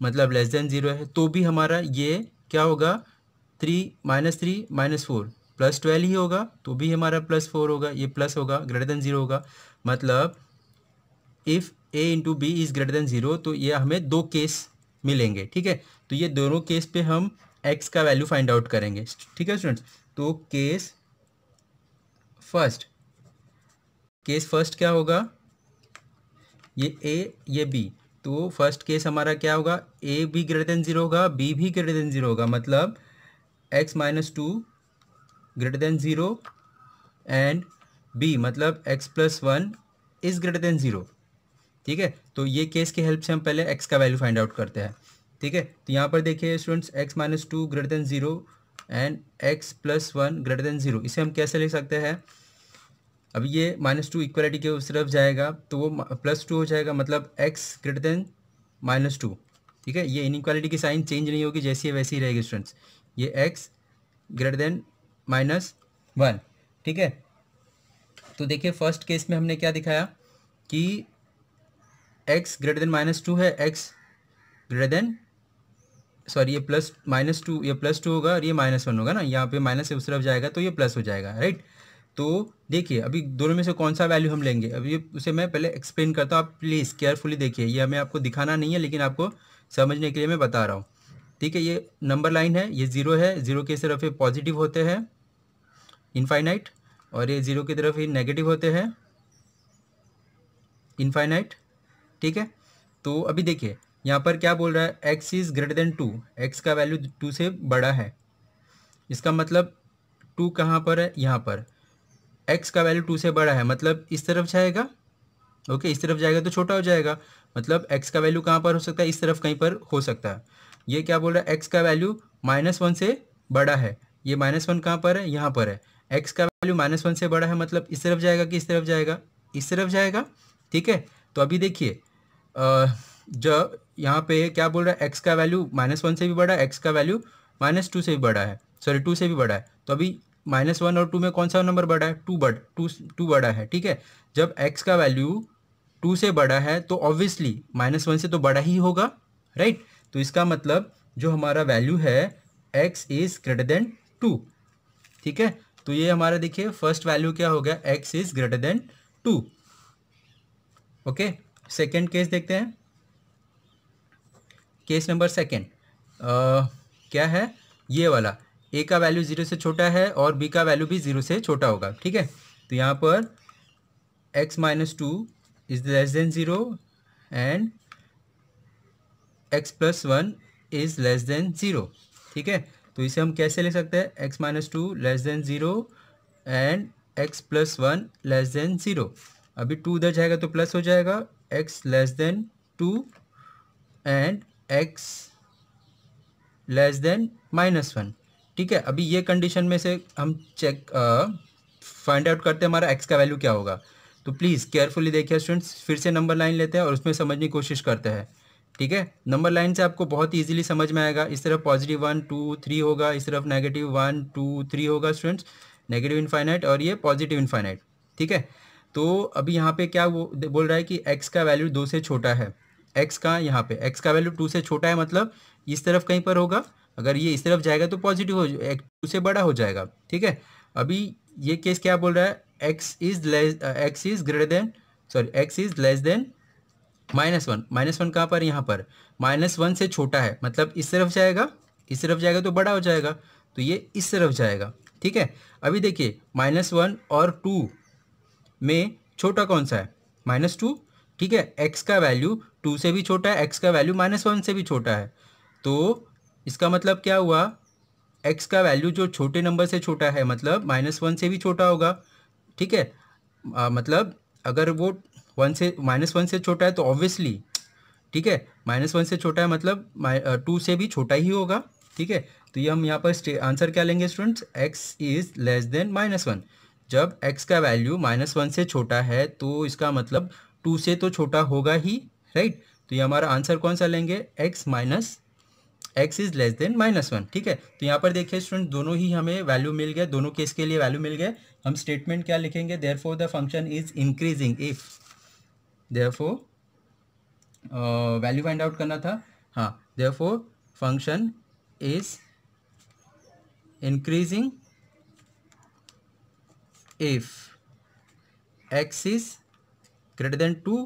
मतलब लेस देन ज़ीरो है तो भी हमारा ये क्या होगा three minus three minus four plus twelve ही होगा तो भी हमारा प्लस फोर होगा ये प्लस होगा ग्रेटर देन ज़ीरो होगा मतलब if A into B is greater than zero तो ये हमें दो केस मिलेंगे ठीक है तो ये दोनों केस पे हम एक्स का वैल्यू फाइंड आउट करेंगे ठीक है स्टूडेंट्स तो केस फर्स्ट केस फर्स्ट क्या होगा ये ए ये बी तो फर्स्ट केस हमारा क्या होगा ए भी ग्रेटर देन ज़ीरो होगा बी भी ग्रेटर देन ज़ीरो होगा मतलब x minus two greater than zero and B मतलब x plus one is greater than zero ठीक है तो ये केस की हेल्प से हम पहले एक्स का वैल्यू फाइंड आउट करते हैं ठीक है तो यहाँ पर देखिए students X minus two greater than zero and x plus one greater than zero इसे हम कैसे लिख सकते हैं अब ये माइनस टू इक्वलिटी की तरफ जाएगा तो वो प्लस टू हो जाएगा मतलब X greater than minus two ठीक है ये इनक्वालिटी की साइन चेंज नहीं होगी जैसी है वैसी ही रहेगी स्टूडेंट्स ये X greater than minus one ठीक है तो देखिए फर्स्ट केस में हमने क्या दिखाया कि X greater than minus two है एक्स ग्रेटर देन सॉरी ये प्लस माइनस टू ये प्लस टू होगा और ये माइनस वन होगा ना यहाँ पे माइनस से उस तरफ जाएगा तो ये प्लस हो जाएगा राइट तो देखिए अभी दोनों में से कौन सा वैल्यू हम लेंगे अभी उसे मैं पहले एक्सप्लेन करता हूँ आप प्लीज़ केयरफुली देखिए ये हमें आपको दिखाना नहीं है लेकिन आपको समझने के लिए मैं बता रहा हूँ ठीक है ये नंबर लाइन है ये ज़ीरो है ज़ीरो की तरफ ये पॉजिटिव होते हैं इनफाइनाइट और ये ज़ीरो की तरफ ये नेगेटिव होते हैं इनफाइनाइट ठीक है तो अभी देखिए यहाँ पर क्या बोल रहा है x is greater than two X का वैल्यू टू से बड़ा है इसका मतलब टू कहाँ पर है यहाँ पर एक्स का वैल्यू टू से बड़ा है मतलब इस तरफ जाएगा ओके इस तरफ जाएगा तो छोटा हो जाएगा मतलब एक्स का वैल्यू कहाँ पर हो सकता है इस तरफ कहीं पर हो सकता है ये क्या बोल रहा है एक्स का वैल्यू माइनस वन से बड़ा है ये माइनस वन कहाँ पर है यहाँ पर है एक्स का वैल्यू माइनस वन से बड़ा है मतलब इस तरफ जाएगा कि इस तरफ जाएगा इस तरफ जाएगा ठीक है तो अभी देखिए जो यहाँ पे क्या बोल रहा है एक्स का वैल्यू माइनस वन से भी बड़ा है एक्स का वैल्यू माइनस टू से भी बड़ा है सॉरी टू से भी बड़ा है तो अभी माइनस वन और टू में कौन सा नंबर बड़ा है टू बड़ टू टू बड़ा है ठीक है जब एक्स का वैल्यू टू से बड़ा है तो ऑब्वियसली माइनस वन से तो बड़ा ही होगा राइट तो इसका मतलब जो हमारा वैल्यू है x is greater than two ठीक है तो ये हमारा देखिए फर्स्ट वैल्यू क्या हो गया x is greater than two okay second case देखते हैं केस नंबर सेकेंड क्या है ये वाला ए का वैल्यू ज़ीरो से छोटा है और बी का वैल्यू भी ज़ीरो से छोटा होगा ठीक है तो यहाँ पर x minus two is less than zero and x plus one is less than zero ठीक है तो इसे हम कैसे ले सकते हैं x minus two less than zero and x plus one less than zero अभी टू उधर जाएगा तो प्लस हो जाएगा x less than 2 and x less than minus one ठीक है अभी ये कंडीशन में से हम चेक फाइंड आउट करते हैं हमारा x का वैल्यू क्या होगा तो प्लीज़ केयरफुली देखिए स्टूडेंट्स फिर से नंबर लाइन लेते हैं और उसमें समझने की कोशिश करते हैं ठीक है नंबर लाइन से आपको बहुत ईजिली समझ में आएगा इस तरफ पॉजिटिव वन टू थ्री होगा इस तरफ नेगेटिव वन टू थ्री होगा स्टूडेंट्स नेगेटिव इनफाइनाइट और ये पॉजिटिव इनफाइनाइट ठीक है तो अभी यहाँ पे क्या वो बोल रहा है कि एक्स का वैल्यू दो से छोटा है एक्स का यहाँ पे एक्स का वैल्यू टू से छोटा है मतलब इस तरफ कहीं पर होगा अगर ये इस तरफ जाएगा तो पॉजिटिव हो टू से बड़ा हो जाएगा ठीक है अभी ये केस क्या बोल रहा है x is less x is greater than sorry x is less than minus one minus one कहाँ पर यहाँ पर माइनस वन से छोटा है मतलब इस तरफ जाएगा इस तरफ जाएगा तो बड़ा हो जाएगा तो ये इस तरफ जाएगा ठीक है अभी देखिए माइनस वन और टू में छोटा कौन सा है माइनस टू ठीक है एक्स का वैल्यू टू से भी छोटा है एक्स का वैल्यू माइनस वन से भी छोटा है तो इसका मतलब क्या हुआ एक्स का वैल्यू जो छोटे नंबर से छोटा है मतलब माइनस वन से भी छोटा होगा ठीक है आ, मतलब अगर वो वन से माइनस वन से छोटा है तो ऑब्वियसली ठीक है माइनस वन से छोटा है मतलब टू से भी छोटा ही होगा ठीक है तो ये हम यहाँ पर आंसर क्या लेंगे students x is less than minus one जब x का वैल्यू माइनस वन से छोटा है तो इसका मतलब टू से तो छोटा होगा ही राइट तो ये हमारा आंसर कौन सा लेंगे x minus x is less than minus one ठीक है तो यहाँ पर देखिए स्टूडेंट दोनों ही हमें वैल्यू मिल गया दोनों केस के लिए वैल्यू मिल गए हम स्टेटमेंट क्या लिखेंगे therefore the function is increasing if therefore value find out करना था हाँ therefore function is increasing if x is greater than 2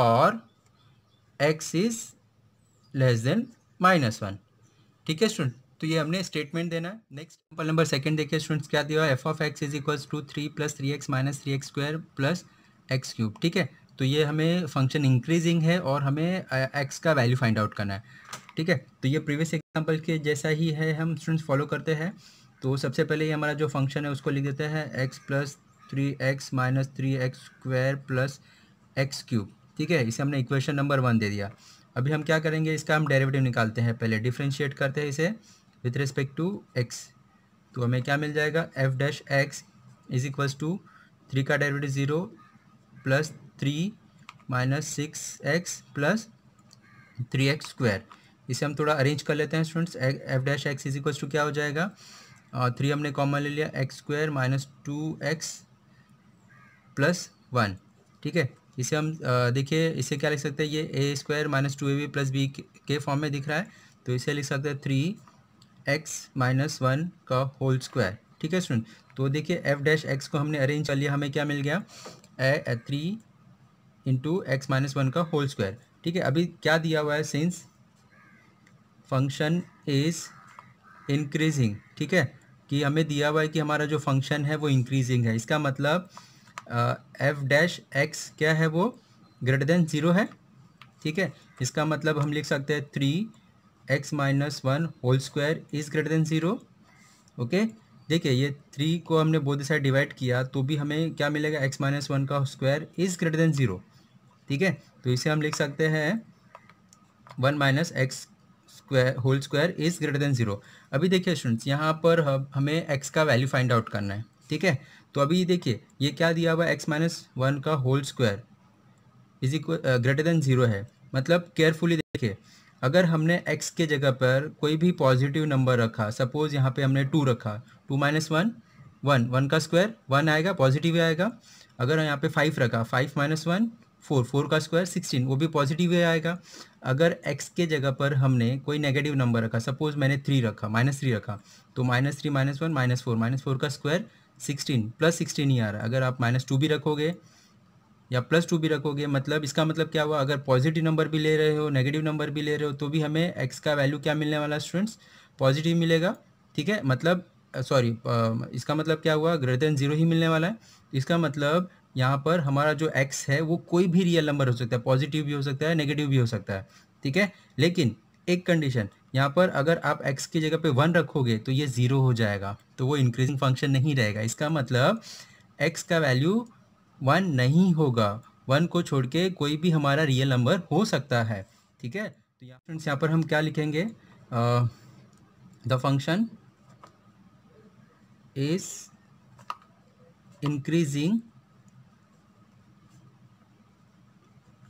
और x is less than minus one ठीक है स्टूडेंट तो ये हमने स्टेटमेंट देना है नेक्स्ट एग्जाम्पल नंबर सेकंड देखिए स्टूडेंट्स क्या दिया है F of x is equals to three plus three x minus three x square plus x cube ठीक है तो ये हमें फंक्शन इंक्रीजिंग है और हमें एक्स का वैल्यू फाइंड आउट करना है ठीक है तो ये प्रीवियस एग्जाम्पल के जैसा ही है हम स्टूडेंट्स फॉलो करते हैं तो सबसे पहले ये हमारा जो फंक्शन है उसको लिख देते हैं x plus three x minus three x square plus x cube ठीक है इसे हमने इक्वेशन नंबर वन दे दिया अभी हम क्या करेंगे इसका हम डेरिवेटिव निकालते हैं पहले डिफ्रेंशिएट करते हैं इसे विथ रिस्पेक्ट टू एक्स तो हमें क्या मिल जाएगा F dash x is equals to three का derivative zero plus three minus six x plus three x square इसे हम थोड़ा अरेंज कर लेते हैं students f dash x is equals to क्या हो जाएगा थ्री हमने कॉमन ले लिया x square minus two x plus one ठीक है इसे हम देखिए इसे क्या लिख सकते हैं ये a square minus two A B plus B के फॉर्म में दिख रहा है तो इसे लिख सकते हैं थ्री एक्स माइनस वन का होल स्क्वायर ठीक है स्टूडेंट तो देखिए एफ डैश एक्स को हमने अरेंज कर लिया हमें क्या मिल गया a three into x minus one का होल स्क्वायर ठीक है अभी क्या दिया हुआ है सिंस फंक्शन इज इंक्रीजिंग ठीक है कि हमें दिया हुआ है कि हमारा जो फंक्शन है वो इंक्रीजिंग है इसका मतलब एफ डैश एक्स क्या है वो ग्रेटर देन ज़ीरो है ठीक है इसका मतलब हम लिख सकते हैं three x minus one whole square is greater than zero okay देखिए ये थ्री को हमने बोध साइड डिवाइड किया तो भी हमें क्या मिलेगा एक्स माइनस वन का square is greater than zero ठीक है तो इसे हम लिख सकते हैं one minus x square whole square is greater than zero अभी देखिए स्टूडेंट्स यहाँ पर हमें एक्स का वैल्यू फाइंड आउट करना है ठीक है तो अभी देखिए ये क्या दिया हुआ है एक्स माइनस वन का whole square is equal greater than zero है मतलब केयरफुली देखिए अगर हमने एक्स के जगह पर कोई भी पॉजिटिव नंबर रखा सपोज यहाँ पे हमने टू रखा two minus one one one का स्क्वायर वन आएगा पॉजिटिव आएगा अगर यहाँ पे फाइव रखा five minus one four four का स्क्वायर सिक्सटीन वो भी पॉजिटिव ही आएगा अगर एक्स के जगह पर हमने कोई नेगेटिव नंबर रखा सपोज मैंने थ्री रखा माइनस थ्री रखा तो minus three minus one minus four minus four का स्क्वायर सिक्सटीन प्लस सिक्सटीन ही आ रहा है अगर आप माइनस टू भी रखोगे या प्लस टू भी रखोगे मतलब इसका मतलब क्या हुआ अगर पॉजिटिव नंबर भी ले रहे हो नेगेटिव नंबर भी ले रहे हो तो भी हमें एक्स का वैल्यू क्या मिलने वाला स्टूडेंट्स पॉजिटिव मिलेगा ठीक है मतलब सॉरी इसका मतलब क्या हुआ ग्रेटर देन जीरो ही मिलने वाला है इसका मतलब यहाँ पर हमारा जो एक्स है वो कोई भी रियल नंबर हो सकता है पॉजिटिव भी हो सकता है नेगेटिव भी हो सकता है ठीक है लेकिन एक कंडीशन यहाँ पर अगर आप x की जगह पे वन रखोगे तो ये ज़ीरो हो जाएगा तो वो इंक्रीजिंग फंक्शन नहीं रहेगा इसका मतलब x का वैल्यू वन नहीं होगा वन को छोड़ के कोई भी हमारा रियल नंबर हो सकता है ठीक है तो यहाँ फ्रेंड्स यहाँ पर हम क्या लिखेंगे the function is increasing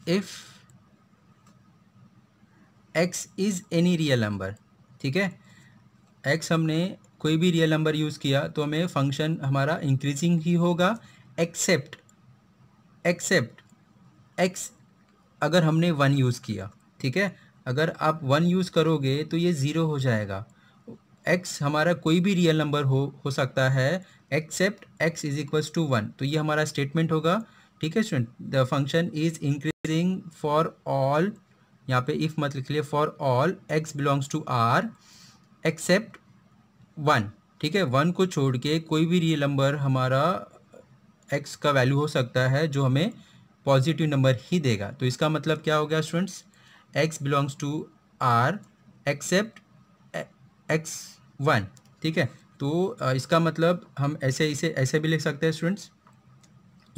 if x is any real number ठीक है एक्स हमने कोई भी रियल नंबर यूज़ किया तो हमें फंक्शन हमारा इंक्रीजिंग ही होगा एक्सेप्ट एक्सेप्ट एक्स अगर हमने वन यूज़ किया ठीक है अगर आप वन यूज़ करोगे तो ये ज़ीरो हो जाएगा एक्स हमारा कोई भी रियल नंबर हो हो सकता है except x is equals to one तो ये हमारा स्टेटमेंट होगा ठीक है student the function is increasing for all यहाँ पे इफ मत लिख लिए for all x belongs to R except one ठीक है वन को छोड़ के कोई भी रियल नंबर हमारा एक्स का वैल्यू हो सकता है जो हमें पॉजिटिव नंबर ही देगा तो इसका मतलब क्या हो गया students x belongs to R except x one ठीक है तो इसका मतलब हम ऐसे इसे ऐसे भी लिख सकते हैं स्टूडेंट्स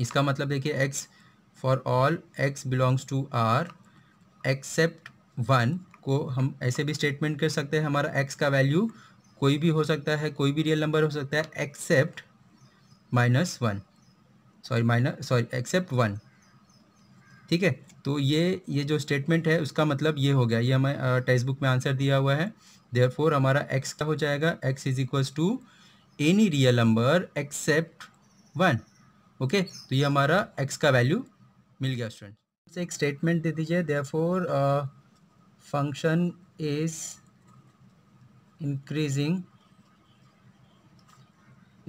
इसका मतलब देखिए x for all x belongs to R except one को हम ऐसे भी स्टेटमेंट कर सकते हैं हमारा एक्स का वैल्यू कोई भी हो सकता है कोई भी रियल नंबर हो सकता है except minus one sorry minus sorry except one ठीक है तो ये ये जो स्टेटमेंट है उसका मतलब ये हो गया ये हमें टेक्स्ट बुक में आंसर दिया हुआ है देयर फोर हमारा एक्स का हो जाएगा x is equals to any real number except one okay तो ये हमारा एक्स का वैल्यू मिल गया स्टूडेंट एक स्टेटमेंट दे दीजिए therefore function is increasing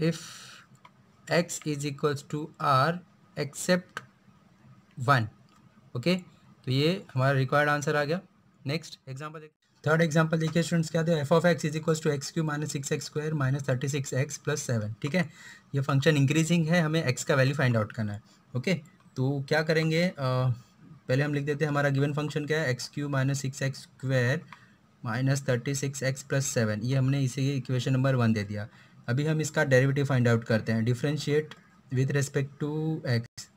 if x is equals to R except one okay तो ये हमारा रिक्वायर्ड आंसर आ गया नेक्स्ट एग्जाम्पल थर्ड एग्जाम्पल देखिए स्टूडेंट्स क्या दे f of x is equal to x cube minus six x square minus thirty six x plus seven ठीक है ये फंक्शन इंक्रीजिंग है हमें एक्स का वैल्यू फाइंड आउट करना है ओके तो क्या करेंगे आ, पहले हम लिख देते हैं हमारा गिवन फंक्शन क्या है x cube minus six x square minus thirty six x plus seven ये हमने इसे इक्वेशन नंबर वन दे दिया अभी हम इसका डेरिवेटिव फाइंड आउट करते हैं differentiate with respect to x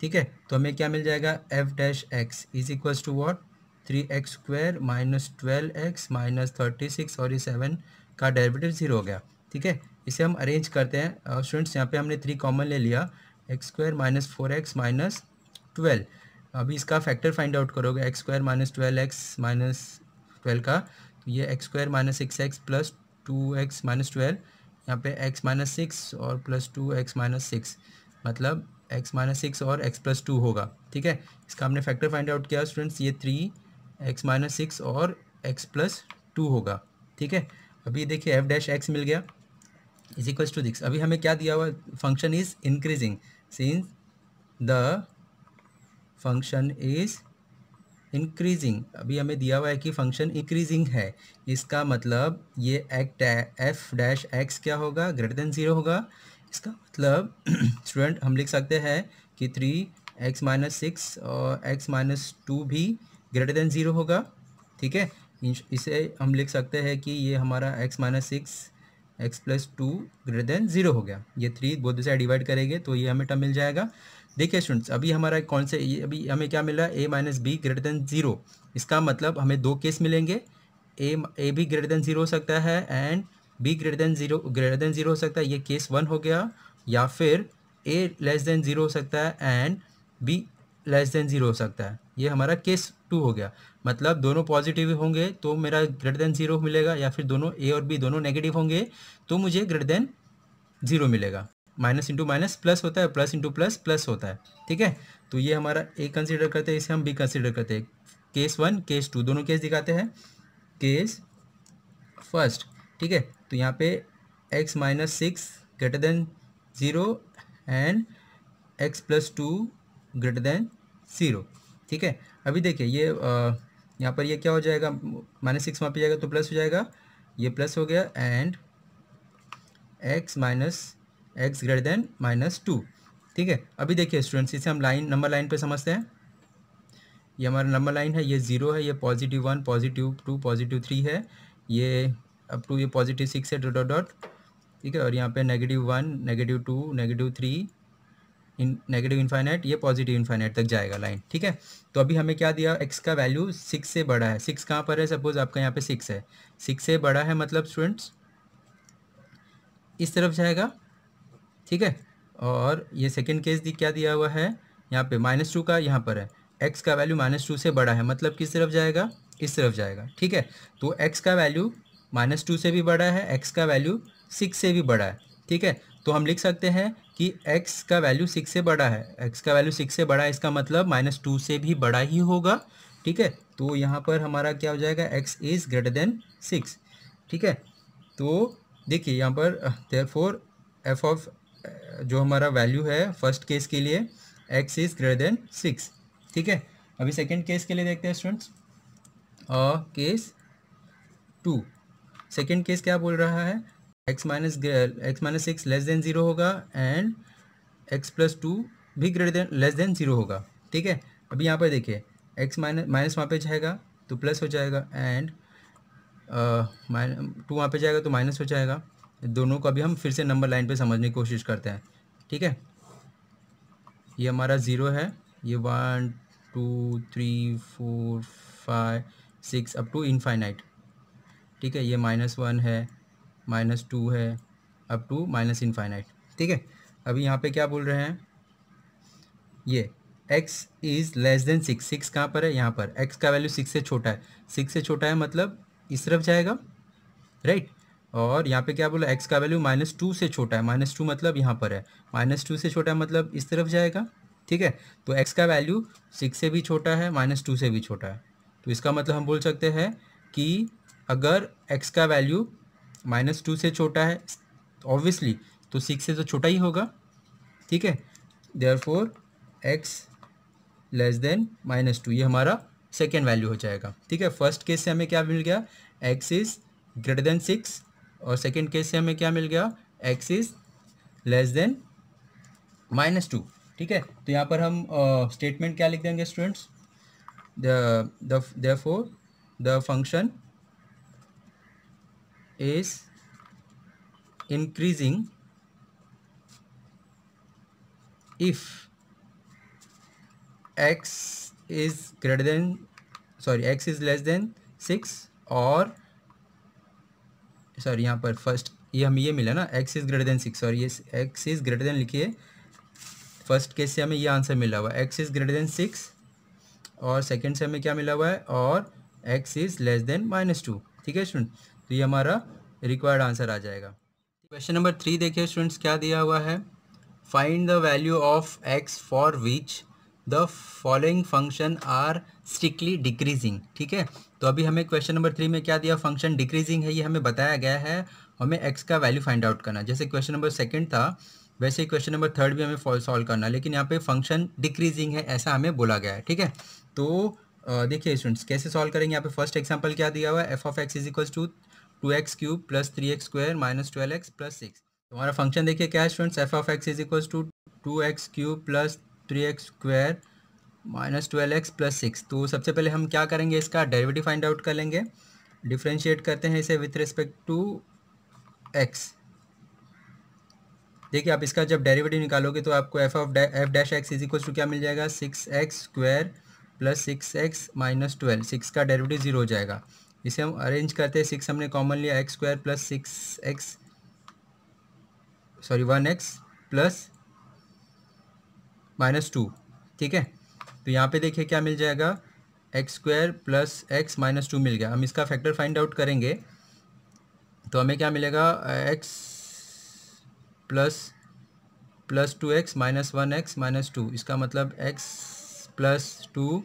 ठीक है तो हमें क्या मिल जाएगा F dash x is equals to what three x square minus twelve x minus thirty six और ये सेवन का डेरिवेटिव ज़ीरो हो गया ठीक है इसे हम अरेंज करते हैं स्टूडेंट्स यहाँ पे हमने थ्री कॉमन ले लिया x square minus four x minus twelve अभी इसका फैक्टर फाइंड आउट करोगे x square minus twelve x minus twelve का तो ये x square minus six x plus two x minus twelve यहाँ पे एक्स माइनस सिक्स और plus two x minus six मतलब एक्स माइनस सिक्स और एक्स प्लस टू होगा ठीक है इसका हमने फैक्टर फाइंड आउट किया स्टूडेंट्स ये थ्री एक्स माइनस सिक्स और एक्स प्लस टू होगा ठीक है अभी देखिए एफ डैश एक्स मिल गया इज इक्वल्स टू दिक्स अभी हमें क्या दिया हुआ function is increasing since the function is increasing अभी हमें दिया हुआ है कि फंक्शन इंक्रीजिंग है इसका मतलब ये एक्ट एफ डैश एक्स क्या होगा ग्रेटर देन ज़ीरो होगा इसका मतलब स्टूडेंट हम लिख सकते हैं कि थ्री एक्स माइनस सिक्स और एक्स माइनस टू भी ग्रेटर देन ज़ीरो होगा ठीक है इसे हम लिख सकते हैं कि ये हमारा x minus six x plus two greater than zero हो गया ये थ्री बोध से डिवाइड करेंगे तो ये हमें टर्म मिल जाएगा देखिए स्टूडेंट्स अभी हमारा कौन से ये अभी हमें क्या मिला a minus b greater than zero इसका मतलब हमें दो केस मिलेंगे ए ए भी ग्रेटर देन ज़ीरो हो सकता है and B greater than zero greater than zero हो सकता है ये केस वन हो गया या फिर ए लेस देन ज़ीरो हो सकता है and b less than zero हो सकता है ये हमारा केस टू हो गया मतलब दोनों पॉजिटिव होंगे तो मेरा ग्रेटर देन जीरो मिलेगा या फिर दोनों ए और बी दोनों नेगेटिव होंगे तो मुझे ग्रेटर देन जीरो मिलेगा माइनस इंटू माइनस प्लस होता है प्लस इंटू प्लस प्लस होता है ठीक है तो ये हमारा ए कंसिडर करते हैं इसे हम बी कंसिडर करते हैं केस वन केस टू दोनों केस दिखाते हैं केस फर्स्ट ठीक है तो यहाँ पे x minus six greater than zero and x plus two greater than zero ठीक है अभी देखिए ये यहाँ पर ये क्या हो जाएगा माइनस सिक्स वहाँ पर जाएगा तो प्लस हो जाएगा ये प्लस हो गया and x minus x greater than minus two ठीक है अभी देखिए स्टूडेंट्स इसे हम लाइन नंबर लाइन पे समझते हैं ये हमारा नंबर लाइन है ये ज़ीरो है ये positive one positive two positive three है ये अप टू ये पॉजिटिव सिक्स है डॉट डॉट ठीक है और यहाँ पे negative one negative two negative three in negative infinite ये पॉजिटिव इन्फाइनाइट तक जाएगा लाइन ठीक है तो अभी हमें क्या दिया एक्स का वैल्यू सिक्स से बड़ा है सिक्स कहाँ पर है सपोज आपका यहाँ पे सिक्स है सिक्स से बड़ा है मतलब स्टूडेंट्स इस तरफ जाएगा ठीक है और ये सेकेंड केस दी क्या दिया हुआ है यहाँ पे माइनस टू का यहाँ पर है एक्स का वैल्यू माइनस टू से बड़ा है मतलब किस तरफ जाएगा इस तरफ जाएगा ठीक है तो एक्स का वैल्यू माइनस टू से भी बड़ा है एक्स का वैल्यू सिक्स से भी बड़ा है ठीक है तो हम लिख सकते हैं कि x का वैल्यू सिक्स से बड़ा है x का वैल्यू सिक्स से बड़ा है इसका मतलब माइनस टू से भी बड़ा ही होगा ठीक है तो यहाँ पर हमारा क्या हो जाएगा x is greater than six ठीक है तो देखिए यहाँ पर देर फोर एफ ऑफ जो हमारा वैल्यू है फर्स्ट केस के लिए x is greater than six ठीक है अभी सेकेंड केस के लिए देखते हैं students case two second case क्या बोल रहा है x minus x minus six less than zero होगा एंड एक्स प्लस टू भी greater than less than zero होगा ठीक है अभी यहाँ पर देखिए एक्स माइनस माइनस वहाँ पर जाएगा तो प्लस हो जाएगा एंड टू वहाँ पे जाएगा तो माइनस तो हो जाएगा दोनों को अभी हम फिर से नंबर लाइन पे समझने की कोशिश करते हैं ठीक है ये हमारा ज़ीरो है ये one two three four five six up to infinite ठीक है ये माइनस वन है माइनस टू है अप टू माइनस इनफाइनाइट ठीक है अभी यहाँ पे क्या बोल रहे हैं ये x is less than six six कहाँ पर है यहाँ पर x का वैल्यू सिक्स से छोटा है सिक्स से छोटा है मतलब इस तरफ जाएगा राइट और यहाँ पे क्या बोला x का वैल्यू माइनस टू से छोटा है माइनस टू मतलब यहाँ पर है माइनस टू से छोटा है मतलब इस तरफ जाएगा ठीक है तो x का वैल्यू सिक्स से भी छोटा है माइनस टू से भी छोटा है तो इसका मतलब हम बोल सकते हैं कि अगर x का वैल्यू माइनस टू से छोटा है ऑब्वियसली तो सिक्स से तो छोटा ही होगा ठीक है therefore x less than minus two ये हमारा सेकेंड वैल्यू हो जाएगा ठीक है फर्स्ट केस से हमें क्या मिल गया x is greater than six और सेकेंड केस से हमें क्या मिल गया x is less than minus two ठीक है तो यहाँ पर हम स्टेटमेंट uh, क्या लिख देंगे students the therefore the function is increasing if x is greater than sorry x is less than six और सॉरी यहाँ पर फर्स्ट ये हमें ये मिला ना x is greater than six और ये x इज़ ग्रेटर देन लिखिए फर्स्ट केस से हमें ये आंसर मिला हुआ है x is greater than six और सेकंड से हमें क्या मिला हुआ है और x is less than minus two ठीक है स्टूडेंट तो ये हमारा रिक्वायर्ड आंसर आ जाएगा क्वेश्चन नंबर थ्री देखिए स्टूडेंट्स क्या दिया हुआ है find the value of x for which the following function are strictly decreasing ठीक है तो अभी हमें क्वेश्चन नंबर थ्री में क्या दिया फंक्शन डिक्रीजिंग है ये हमें बताया गया है हमें एक्स का वैल्यू फाइंड आउट करना जैसे क्वेश्चन नंबर सेकेंड था वैसे ही क्वेश्चन नंबर थर्ड भी हमें सॉल्व करना लेकिन यहाँ पे फंक्शन डिक्रीजिंग है ऐसा हमें बोला गया है ठीक है तो देखिए स्टूडेंट्स कैसे सॉल्व करेंगे यहाँ पे फर्स्ट एग्जांपल क्या दिया हुआ है F of x is equal to two x cube plus three x square minus twelve x plus six तो हमारा फंक्शन देखिए क्या है students F of x is equal to two x cube plus three x square minus twelve x plus six तो सबसे पहले हम क्या करेंगे इसका डेरिवेटिव फाइंड आउट कर लेंगे डिफ्रेंशिएट करते हैं इसे विथ रिस्पेक्ट टू एक्स देखिए आप इसका जब डेरिवेटिव निकालोगे तो आपको f of f dash x is equals to क्या मिल जाएगा six x square plus six x minus twelve six का डेरिवेटिव जीरो हो जाएगा इसे हम अरेंज करते हैं सिक्स हमने कॉमन लिया x square plus six x sorry one x plus minus two ठीक है तो यहाँ पे देखिए क्या मिल जाएगा x square plus x minus two मिल गया हम इसका फैक्टर फाइंड आउट करेंगे तो हमें क्या मिलेगा x plus plus two x minus one x minus two इसका मतलब x plus two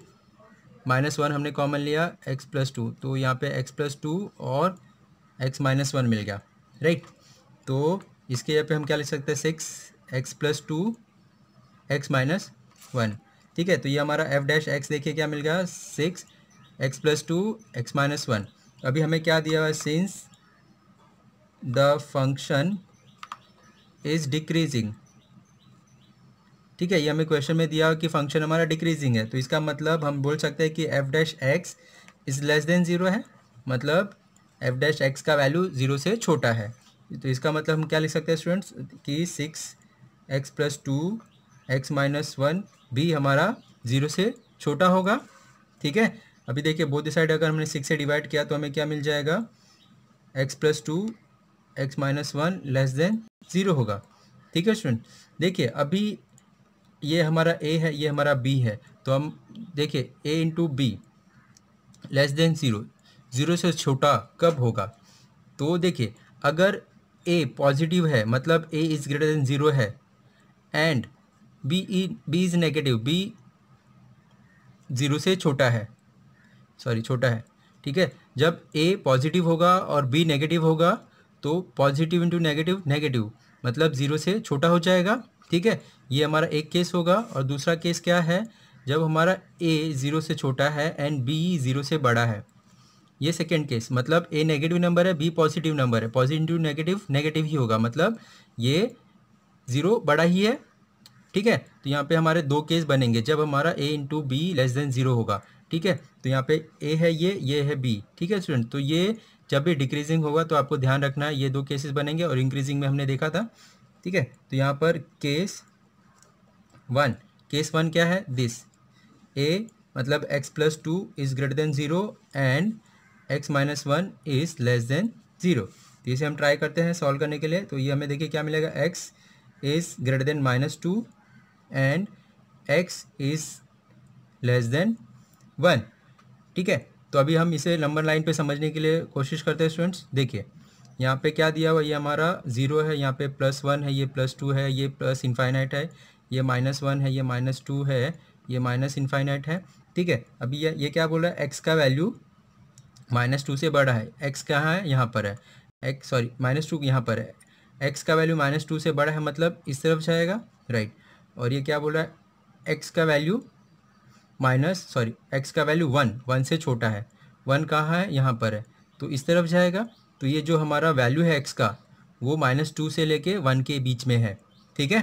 minus one हमने कॉमन लिया एक्स प्लस टू तो यहाँ पे एक्स प्लस टू और एक्स माइनस वन मिल गया राइट तो इसके यहाँ पे हम क्या लिख सकते हैं six x plus two x minus one ठीक है तो ये हमारा एफ डैश एक्स देखिए क्या मिल गया six x plus two x minus one अभी हमें क्या दिया हुआ है since the function is decreasing ठीक है ये हमें क्वेश्चन में दिया कि फंक्शन हमारा डिक्रीजिंग है तो इसका मतलब हम बोल सकते हैं कि F dash x is less than zero है मतलब एफ डैश एक्स का वैल्यू ज़ीरो से छोटा है तो इसका मतलब हम क्या लिख सकते हैं स्टूडेंट्स कि six x plus two x minus one भी हमारा ज़ीरो से छोटा होगा ठीक है अभी देखिए बोथ साइड अगर हमने सिक्स से डिवाइड किया तो हमें क्या मिल जाएगा x plus two x minus one less than zero होगा ठीक है स्टूडेंट देखिए अभी ये हमारा ए है ये हमारा बी है तो हम देखिए a into B less than zero zero से छोटा कब होगा तो देखिए अगर ए पॉजिटिव है मतलब a is greater than zero है and b e b is negative b zero से छोटा है सॉरी छोटा है ठीक है जब ए पॉजिटिव होगा और बी नेगेटिव होगा तो पॉजिटिव इंटू नेगेटिव नेगेटिव मतलब ज़ीरो से छोटा हो जाएगा ठीक है ये हमारा एक केस होगा और दूसरा केस क्या है जब हमारा ए ज़ीरो से छोटा है एंड बी ज़ीरो से बड़ा है ये सेकेंड केस मतलब ए नेगेटिव नंबर है बी पॉजिटिव नंबर है पॉजिटिव नेगेटिव नेगेटिव ही होगा मतलब ये ज़ीरो बड़ा ही है ठीक है तो यहाँ पे हमारे दो केस बनेंगे जब हमारा a into B less than zero होगा ठीक है तो यहाँ पे ए है ये ये है बी ठीक है स्टूडेंट तो ये जब भी डिक्रीजिंग होगा तो आपको ध्यान रखना है ये दो केसेस बनेंगे और इंक्रीजिंग में हमने देखा था ठीक है तो यहाँ पर केस वन केस वन क्या है दिस ए मतलब x plus two is greater than zero and x minus one is less than zero तो इसे हम ट्राई करते हैं सॉल्व करने के लिए तो ये हमें देखिए क्या मिलेगा x is greater than minus two and x is less than one ठीक है तो अभी हम इसे नंबर लाइन पे समझने के लिए कोशिश करते हैं स्टूडेंट्स देखिए यहाँ पे क्या दिया हुआ ये हमारा ज़ीरो है यहाँ पे प्लस वन है ये प्लस टू है ये प्लस इन्फाइनाइट है ये माइनस वन है ये माइनस टू है ये माइनस इन्फाइनाइट है ठीक है अभी ये ये क्या बोला है एक्स का वैल्यू माइनस टू से बड़ा है एक्स कहाँ है यहाँ पर है एक्स सॉरी माइनस टू यहाँ पर है एक्स का वैल्यू माइनस टू से बड़ा है मतलब इस तरफ जाएगा राइट और ये क्या बोला है एक्स का वैल्यू माइनस सॉरी एक्स का वैल्यू वन वन से छोटा है वन कहाँ है यहाँ पर है तो इस तरफ जाएगा तो ये जो हमारा वैल्यू है एक्स का वो माइनस टू से लेके वन के बीच में है ठीक है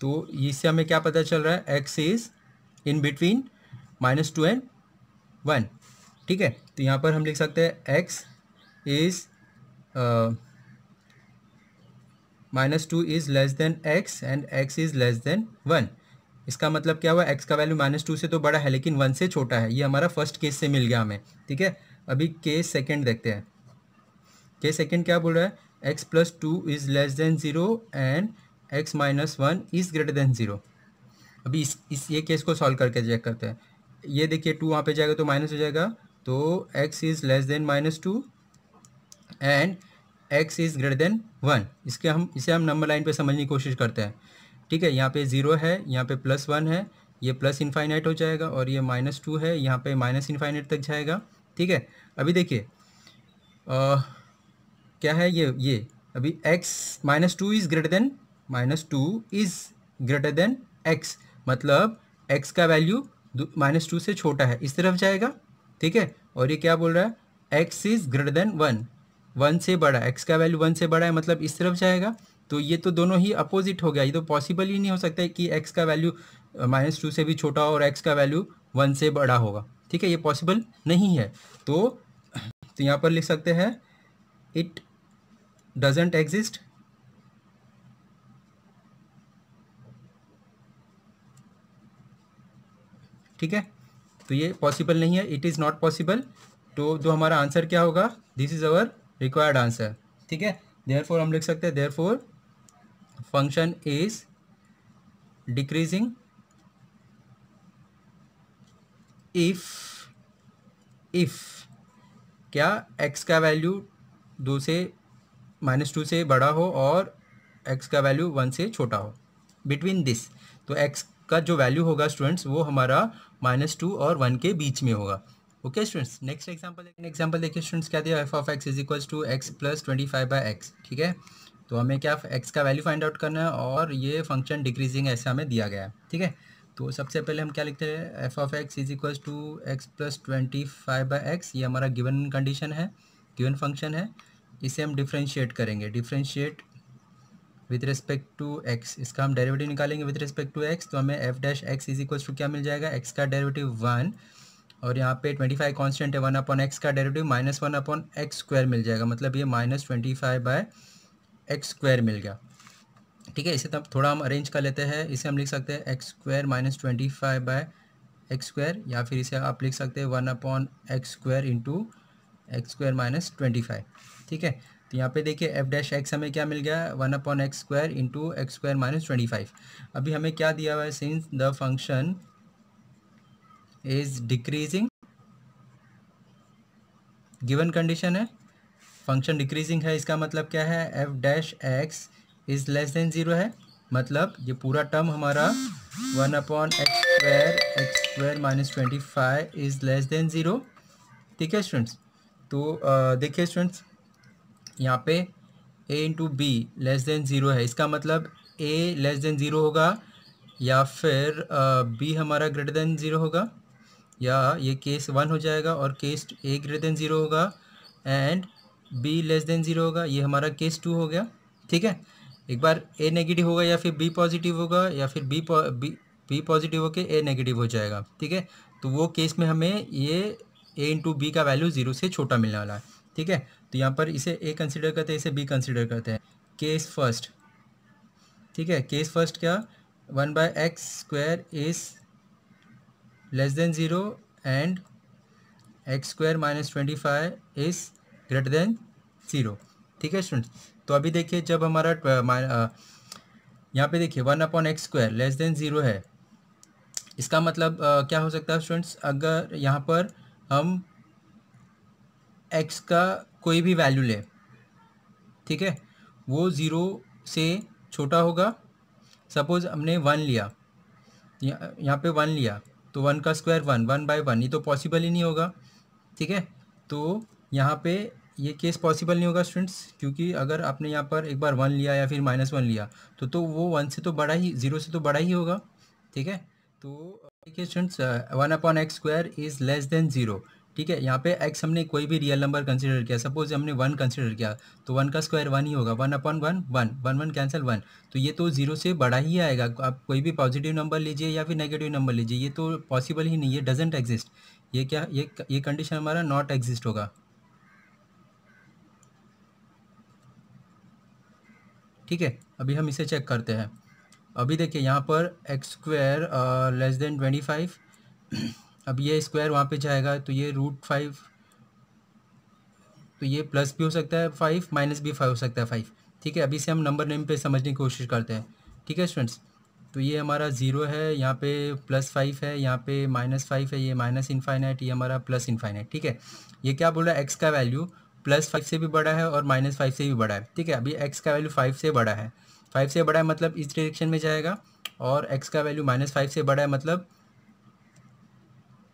तो इससे हमें क्या पता चल रहा है x is in between minus two and one ठीक है तो यहाँ पर हम लिख सकते हैं x is minus two is less than x and x is less than one इसका मतलब क्या हुआ एक्स का वैल्यू माइनस टू से तो बड़ा है लेकिन वन से छोटा है ये हमारा फर्स्ट केस से मिल गया हमें ठीक है अभी केस सेकेंड देखते हैं ये सेकेंड क्या बोल रहा है x plus two is less than zero and x minus one is greater than zero अभी इस इस ये केस को सॉल्व करके चेक करते हैं ये देखिए टू वहाँ पे जाएगा तो माइनस हो जाएगा तो x is less than minus two and x is greater than one इसके हम इसे हम नंबर लाइन पे समझने की कोशिश करते हैं ठीक है यहाँ पे ज़ीरो है यहाँ पे प्लस वन है ये प्लस इन्फाइनाइट हो जाएगा और ये माइनस टू है यहाँ पे माइनस इन्फाइनाइट तक जाएगा ठीक है अभी देखिए क्या है ये ये अभी x minus two is greater than minus two is greater than x मतलब x का वैल्यू माइनस टू से छोटा है इस तरफ जाएगा ठीक है और ये क्या बोल रहा है x is greater than one one से बड़ा x का वैल्यू वन से बड़ा है मतलब इस तरफ जाएगा तो ये तो दोनों ही अपोजिट हो गया ये तो पॉसिबल ही नहीं हो सकता है कि x का वैल्यू माइनस टू से भी छोटा हो और x का वैल्यू वन से बड़ा होगा ठीक है ये पॉसिबल नहीं है तो, तो यहाँ पर लिख सकते हैं इट doesn't exist ठीक है तो ये पॉसिबल नहीं है इट इज़ नॉट पॉसिबल तो जो तो हमारा आंसर क्या होगा this is our required answer ठीक है देयर फोर हम लिख सकते हैं therefore function is decreasing if if क्या एक्स का वैल्यू दो से माइनस टू से बड़ा हो और एक्स का वैल्यू वन से छोटा हो बिटवीन दिस तो एक्स का जो वैल्यू होगा स्टूडेंट्स वो हमारा माइनस टू और वन के बीच में होगा okay students next example example देखिए स्टूडेंट्स क्या दिया F of x is equals to x plus twenty five by x ठीक है तो हमें क्या एक्स का वैल्यू फाइंड आउट करना है और ये फंक्शन डिक्रीजिंग ऐसा हमें दिया गया है ठीक है तो सबसे पहले हम क्या लिखते हैं f of x is equals to x plus twenty five by x ये हमारा गिवन कंडीशन है गिवन फंक्शन है इसे हम डिफ्रेंशिएट करेंगे differentiate with respect to x इसका हम डेरिवेटिव निकालेंगे विथ रिस्पेक्ट टू एक्स तो हमें F dash x is equal to क्या मिल जाएगा एक्स का डेरिवेटिव वन और यहाँ पे ट्वेंटी फाइव कॉन्स्टेंट है वन अपॉन एक्स का derivative minus one upon x square मिल जाएगा मतलब ये minus twenty five by x square मिल गया ठीक है इसे तब थोड़ा हम अरेंज कर लेते हैं इसे हम लिख सकते हैं x square minus twenty five by x square या फिर इसे आप लिख सकते हैं one upon x square into x square minus twenty five ठीक है तो यहाँ पे देखिए एफ डैश एक्स हमें क्या मिल गया one upon x square into x square minus twenty five अभी हमें क्या दिया हुआ है since the function is decreasing given condition है फंक्शन डिक्रीजिंग है इसका मतलब क्या है F dash x is less than zero है मतलब ये पूरा टर्म हमारा one upon x square x square minus twenty five is less than zero ठीक है स्टूडेंट्स तो देखिए स्टूडेंट्स यहाँ पे ए into B less than zero है इसका मतलब ए लेस देन ज़ीरो होगा या फिर बी हमारा ग्रेटर देन ज़ीरो होगा या ये केस वन हो जाएगा और case a greater than zero होगा and b less than zero होगा ये हमारा केस टू हो गया ठीक है एक बार ए नेगेटिव होगा या फिर बी पॉजिटिव होगा या फिर बी बी पॉजिटिव होकर ए नेगेटिव हो जाएगा ठीक है तो वो केस में हमें ये ए इंटू बी का वैल्यू ज़ीरो से छोटा मिलने वाला है ठीक है तो यहाँ पर इसे ए कंसिडर करते हैं इसे बी कंसिडर करते हैं केस फर्स्ट ठीक है केस फर्स्ट क्या one by x square is less than zero and x square minus twenty five is greater than zero ठीक है स्टूडेंट तो अभी देखिए जब हमारा uh, uh, यहाँ पे देखिए one upon x square less than zero है इसका मतलब आ, uh, क्या हो सकता है स्टूडेंट्स अगर यहाँ पर हम एक्स का कोई भी वैल्यू ले ठीक है वो ज़ीरो से छोटा होगा सपोज़ हमने वन लिया यहाँ पे वन लिया तो वन का square one one by one ये तो पॉसिबल ही नहीं होगा ठीक है तो यहाँ पे ये केस पॉसिबल नहीं होगा स्टूडेंट्स क्योंकि अगर आपने यहाँ पर एक बार वन लिया या फिर माइनस वन लिया तो तो वो वन से तो बड़ा ही ज़ीरो से तो बड़ा ही होगा ठीक है तो देखिए students one upon x square is less than zero ठीक है यहाँ पे x हमने कोई भी रियल नंबर कंसिडर किया सपोज हमने वन कंसिडर किया तो वन का स्क्वायर वन ही होगा one upon one one one one cancel one तो ये तो जीरो से बड़ा ही आएगा आप कोई भी पॉजिटिव नंबर लीजिए या फिर नेगेटिव नंबर लीजिए ये तो पॉसिबल ही नहीं है डजेंट एग्जिस्ट ये क्या ये ये कंडीशन हमारा नॉट एग्जिस्ट होगा ठीक है अभी हम इसे चेक करते हैं अभी देखिए यहाँ पर x square less than twenty five अब ये स्क्वायर वहाँ पे जाएगा तो ये रूट फाइव तो ये प्लस भी हो सकता है फाइव माइनस भी फाइव हो सकता है फाइव ठीक है अभी से हम नंबर नेम पे समझने की कोशिश करते हैं ठीक है स्टूडेंट्स तो ये हमारा ज़ीरो है यहाँ पे प्लस फाइव है यहाँ पे माइनस फाइव है ये माइनस इनफाइनाइट ये हमारा प्लस इनफाइनाइट ठीक है ये क्या बोल रहा है एक्स का वैल्यू प्लस फाइव से भी बड़ा है और माइनस फाइव से भी बड़ा है ठीक है अभी एक्स का वैल्यू फाइव से बड़ा है फाइव से बड़ा है मतलब इस डायरेक्शन में जाएगा और एक्स का वैल्यू माइनस फाइव से बड़ा है मतलब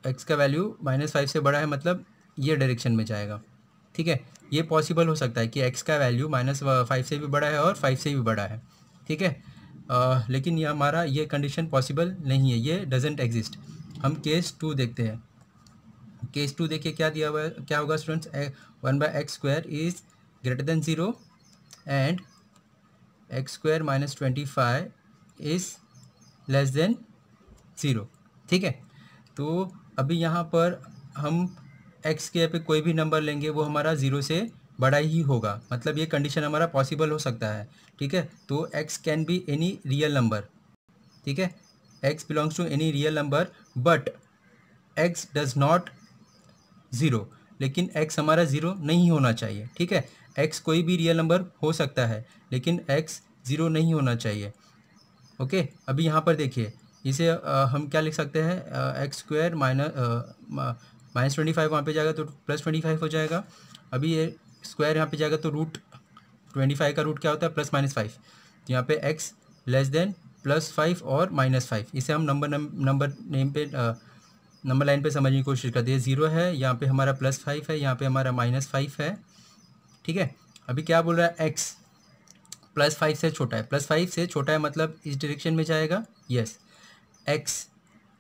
एक्स का वैल्यू माइनस फाइव से बड़ा है मतलब ये डायरेक्शन में जाएगा ठीक है ये पॉसिबल हो सकता है कि एक्स का वैल्यू माइनस फाइव से भी बड़ा है और फाइव से भी बड़ा है ठीक है आ, uh, लेकिन ये हमारा ये कंडीशन पॉसिबल नहीं है ये डजेंट एग्जिस्ट हम केस टू देखते हैं केस टू देखिए क्या दिया हुआ है क्या होगा students one by x square is greater than zero and x square minus twenty five is less than zero ठीक है तो अभी यहाँ पर हम एक्स के पे कोई भी नंबर लेंगे वो हमारा ज़ीरो से बड़ा ही होगा मतलब ये कंडीशन हमारा पॉसिबल हो सकता है ठीक है तो x can be any real number ठीक है x belongs to any real number but x does not zero लेकिन एक्स हमारा ज़ीरो नहीं होना चाहिए ठीक है एक्स कोई भी रियल नंबर हो सकता है लेकिन एक्स ज़ीरो नहीं होना चाहिए ओके अभी यहाँ पर देखिए इसे आ, हम क्या लिख सकते हैं x square minus minus twenty five वहाँ पर जाएगा तो प्लस ट्वेंटी फाइव हो जाएगा अभी ये स्क्वायर यहाँ पे जाएगा तो रूट ट्वेंटी फाइव का रूट क्या होता है प्लस माइनस फाइव तो यहाँ पे x less than plus five और माइनस फाइव इसे हम नंबर नंबर नेम पे नंबर लाइन पे समझने की कोशिश करते हैं ज़ीरो है यहाँ पे हमारा प्लस फाइव है यहाँ पे हमारा माइनस फाइव है ठीक है अभी क्या बोल रहा है एक्स प्लस फाइव से छोटा है प्लस फाइव से छोटा है मतलब इस डायरेक्शन में जाएगा यस एक्स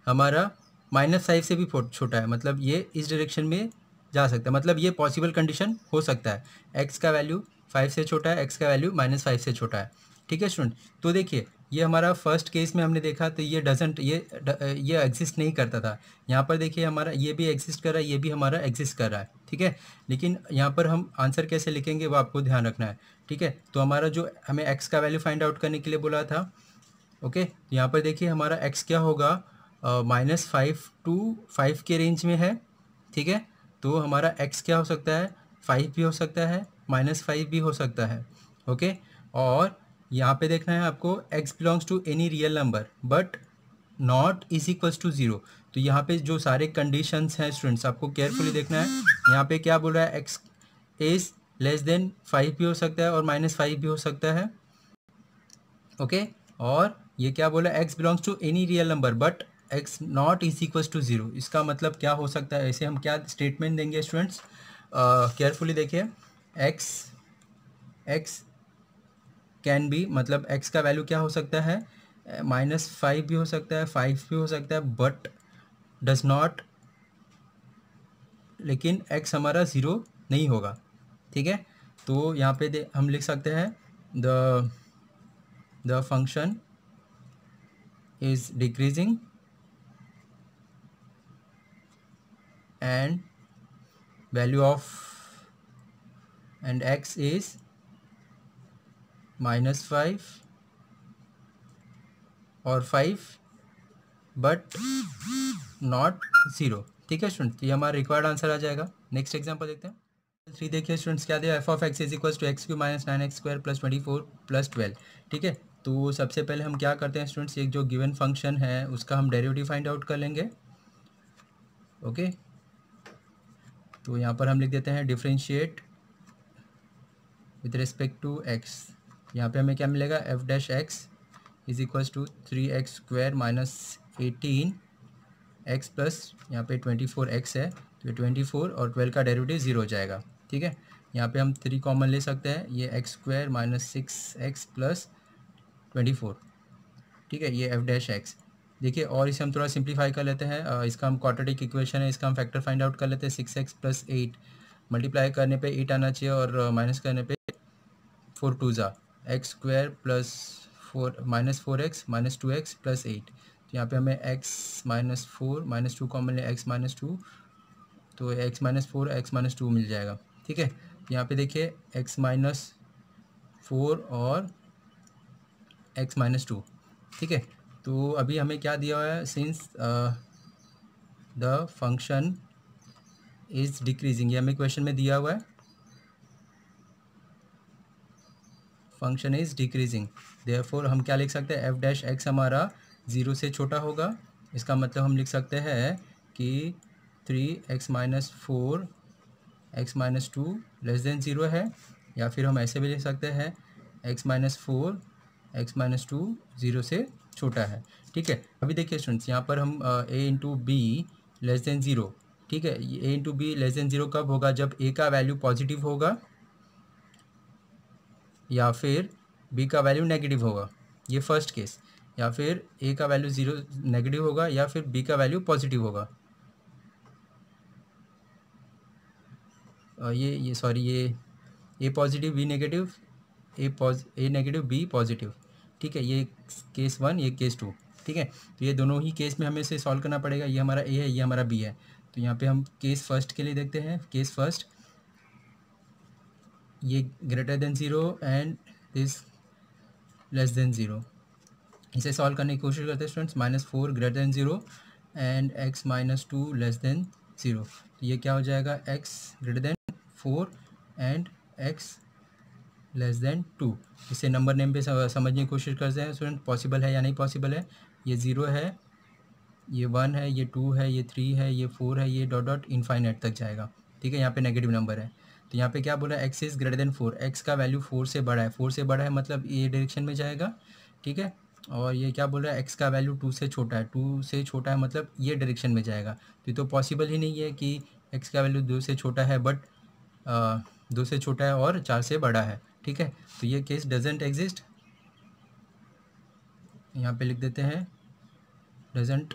हमारा माइनस फाइव से भी छोटा है मतलब ये इस डायरेक्शन में जा सकता है मतलब ये पॉसिबल कंडीशन हो सकता है एक्स का वैल्यू फाइव से छोटा है एक्स का वैल्यू माइनस फाइव से छोटा है ठीक है स्टूडेंट तो देखिए ये हमारा फर्स्ट केस में हमने देखा तो ये डजेंट ये ये एग्जिस्ट नहीं करता था यहाँ पर देखिए हमारा ये भी एग्जिस्ट कर रहा है ये भी हमारा एग्जिस्ट कर रहा है ठीक है लेकिन यहाँ पर हम आंसर कैसे लिखेंगे वो आपको ध्यान रखना है ठीक है तो हमारा जो हमें एक्स का वैल्यू फाइंड आउट करने के लिए बोला था ओके तो यहाँ पर देखिए हमारा एक्स क्या होगा माइनस फाइव टू फाइव के रेंज में है ठीक है तो हमारा एक्स क्या हो सकता है फाइव भी हो सकता है माइनस फाइव भी हो सकता है ओके और यहाँ पे देखना है आपको x belongs to any real number but not is equals to zero तो यहाँ पे जो सारे कंडीशंस हैं स्टूडेंट्स आपको केयरफुली देखना है यहाँ पे क्या बोल रहा है x is less than five भी हो सकता है और माइनस फाइव भी हो सकता है ओके okay? और ये क्या बोला x belongs to any real number but x not is equals to zero इसका मतलब क्या हो सकता है ऐसे हम क्या स्टेटमेंट देंगे स्टूडेंट्स केयरफुली देखिए एक्स एक्स कैन बी मतलब एक्स का वैल्यू क्या हो सकता है माइनस फाइव भी हो सकता है फाइव भी हो सकता है बट डज नॉट लेकिन एक्स हमारा ज़ीरो नहीं होगा ठीक है तो यहाँ पे हम लिख सकते हैं the the function is decreasing and value of and x is minus 5 और 5 बट नॉट ज़ीरो ठीक है स्टूडेंट ये हमारा रिक्वायर्ड आंसर आ जाएगा नेक्स्ट एग्जांपल देखते हैं थ्री देखिए स्टूडेंट्स क्या दिया F of x is equal to x cube minus nine x square plus twenty four plus twelve ठीक है तो सबसे पहले हम क्या करते हैं स्टूडेंट्स एक जो गिवन फंक्शन है उसका हम डेरिवेटिव फाइंड आउट कर लेंगे ओके तो यहाँ पर हम लिख देते हैं differentiate with respect to x यहाँ पे हमें क्या मिलेगा f dash x is equals to three x square minus eighteen x plus यहाँ पे ट्वेंटी फोर एक्स है तो ट्वेंटी फोर और ट्वेल्व का डेरिवेटिव ज़ीरो हो जाएगा ठीक है यहाँ पे हम थ्री कॉमन ले सकते हैं ये x square minus six x plus twenty four ठीक है ये एफ डैश एक्स देखिए और इसे हम थोड़ा सिंप्लीफाई कर लेते हैं इसका हम क्वाड्रेटिक इक्वेशन है इसका हम फैक्टर फाइंड आउट कर लेते हैं six x plus eight multiply करने पे एट आना चाहिए और माइनस करने पे फोर टू ज़ा x square plus four minus four x minus two x plus eight तो यहाँ पे हमें x minus four minus two common लिया एक्स माइनस टू तो x minus four x minus two मिल जाएगा ठीक है यहाँ पे देखिए एक्स माइनस फोर और एक्स माइनस टू ठीक है तो अभी हमें क्या दिया हुआ है since the function is decreasing ये हमें क्वेश्चन में दिया हुआ है फंक्शन इज डिक्रीजिंग देयरफॉर हम क्या लिख सकते हैं एफ डैश एक्स हमारा ज़ीरो से छोटा होगा इसका मतलब हम लिख सकते हैं कि three x minus four x minus two less than zero है या फिर हम ऐसे भी लिख सकते हैं x minus four x minus two zero से छोटा है ठीक है अभी देखिए स्टूडेंट्स यहाँ पर हम a into B less than zero ठीक है ए into B less than zero कब होगा जब ए का वैल्यू पॉजिटिव होगा या फिर बी का वैल्यू नेगेटिव होगा ये फर्स्ट केस या फिर ए का वैल्यू ज़ीरो नेगेटिव होगा या फिर बी का वैल्यू पॉजिटिव होगा ये ये सॉरी ये a positive b negative a पॉज ए नेगेटिव बी पॉजिटिव ठीक है ये केस वन ये केस टू ठीक है तो ये दोनों ही केस में हमें इसे सॉल्व करना पड़ेगा ये हमारा ए है ये हमारा बी है तो यहाँ पे हम केस फर्स्ट के लिए देखते हैं केस फर्स्ट ये greater than zero and this less than zero इसे सॉल्व करने की कोशिश करते हैं students minus four greater than zero and x minus two less than zero तो ये क्या हो जाएगा x greater than four and x less than two इसे नंबर नेम पे समझने की कोशिश करते हैं स्टूडेंट पॉसिबल है या नहीं पॉसिबल है ये ज़ीरो है ये वन है ये टू है ये थ्री है ये फोर है ये डॉट डॉट इनफाइनेट तक जाएगा ठीक है यहाँ पे नेगेटिव नंबर है तो यहाँ पे क्या बोला x is greater than four x का वैल्यू फोर से बड़ा है फोर से बड़ा है मतलब ये डायरेक्शन में जाएगा ठीक है और ये क्या बोल रहा है एक्स का वैल्यू टू से छोटा है टू से छोटा है मतलब ये डायरेक्शन में जाएगा तो ये तो पॉसिबल ही नहीं है कि एक्स का वैल्यू दो से छोटा है बट दो से छोटा है और चार से बड़ा है ठीक है तो ये केस डजेंट एग्जिस्ट यहाँ पे लिख देते हैं डजेंट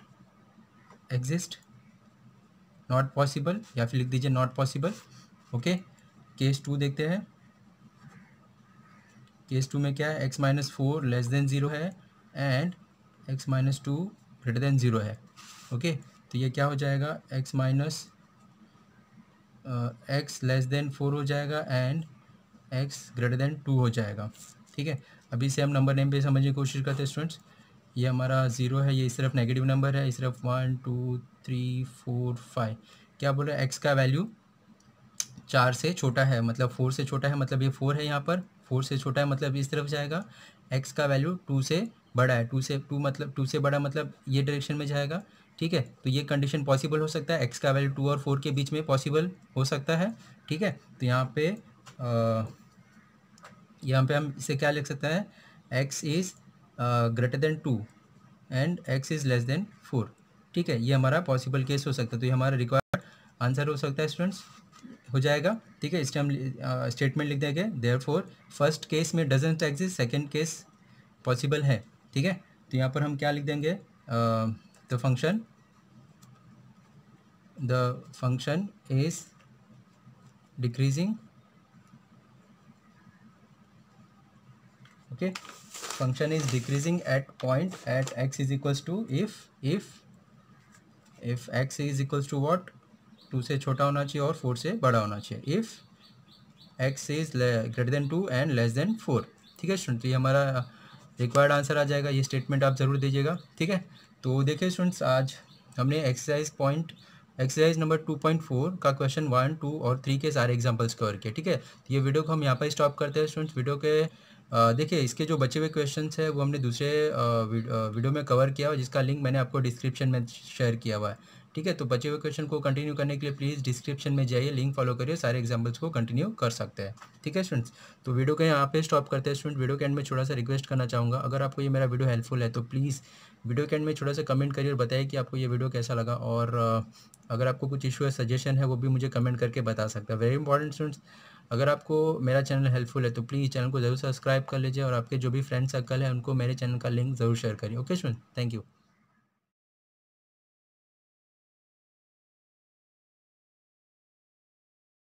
एग्जिस्ट नॉट पॉसिबल या फिर लिख दीजिए not possible okay case two देखते हैं केस टू में क्या है x minus four less than zero है and x minus two greater than zero है ओके तो ये क्या हो जाएगा x minus x less than four हो जाएगा and x greater than two हो जाएगा ठीक है अभी से हम नंबर नेम पे समझने की कोशिश करते हैं स्टूडेंट्स ये हमारा ज़ीरो है ये इस तरफ नेगेटिव नंबर है इस तरफ one two three four five क्या बोल रहे हैं एक्स का वैल्यू चार से छोटा है मतलब फोर से छोटा है मतलब ये फोर है यहाँ पर फोर से छोटा है मतलब इस तरफ जाएगा एक्स का वैल्यू टू से बड़ा है टू से टू मतलब टू से बड़ा मतलब ये डायरेक्शन में जाएगा ठीक है तो ये कंडीशन पॉसिबल हो सकता है एक्स का वैल्यू टू और फोर के बीच में पॉसिबल हो सकता है ठीक है तो यहाँ पे आ, यहाँ पे हम इसे क्या लिख सकते हैं x is greater than two and x is less than four ठीक है ये हमारा पॉसिबल केस हो सकता है तो ये हमारा रिक्वायर्ड आंसर हो सकता है स्टूडेंट्स हो जाएगा ठीक है इस टाइम स्टेटमेंट लिख देंगे देयर फोर फर्स्ट केस में doesn't exist second case possible है ठीक है तो यहाँ पर हम क्या लिख देंगे the function the function is decreasing okay function is decreasing at point at x is equals to if if if x is equals to what two से छोटा होना चाहिए और फोर से बड़ा होना चाहिए if x is greater than two and less than four ठीक है स्टूडेंट तो ये हमारा रिक्वायर्ड आंसर आ जाएगा ये स्टेटमेंट आप ज़रूर दीजिएगा ठीक है तो देखिए स्टूडेंट्स आज हमने exercise point exercise number two point four का क्वेश्चन वन टू और थ्री के सारे एग्जाम्पल्स कवर किए ठीक है तो ये वीडियो को हम यहाँ पर स्टॉप करते हैं स्टूडेंट्स वीडियो के देखिए इसके जो बचे हुए क्वेश्चन है वो हमने दूसरे वीडियो में कवर किया और जिसका लिंक मैंने आपको डिस्क्रिप्शन में शेयर किया हुआ है ठीक है तो बचे हुए क्वेश्चन को कंटिन्यू करने के लिए प्लीज़ डिस्क्रिप्शन में जाइए लिंक फॉलो करिए सारे एग्जाम्पल्स को कंटिन्यू कर सकते हैं ठीक है स्टूडेंट्स तो वीडियो को यहाँ पे स्टॉप करते हैं स्टूडेंट वीडियो के एंड में थोड़ा सा रिक्वेस्ट करना चाहूँगा अगर आपको ये मेरा वीडियो हेल्पफुल है तो प्लीज़ वीडियो के एंड में थोड़ा सा कमेंट करिए और बताइए कि आपको ये वीडियो कैसा लगा और अगर आपको कुछ इशू है सजेशन है वो भी मुझे कमेंट करके बता सकता है वेरी इंपॉर्टेंट स्टूडेंट्स अगर आपको मेरा चैनल हेल्पफुल है तो प्लीज़ चैनल को ज़रूर सब्सक्राइब कर लीजिए और आपके जो भी फ्रेंड सर्कल है उनको मेरे चैनल का लिंक ज़रूर शेयर करिए ओके स्टूडेंट थैंक यू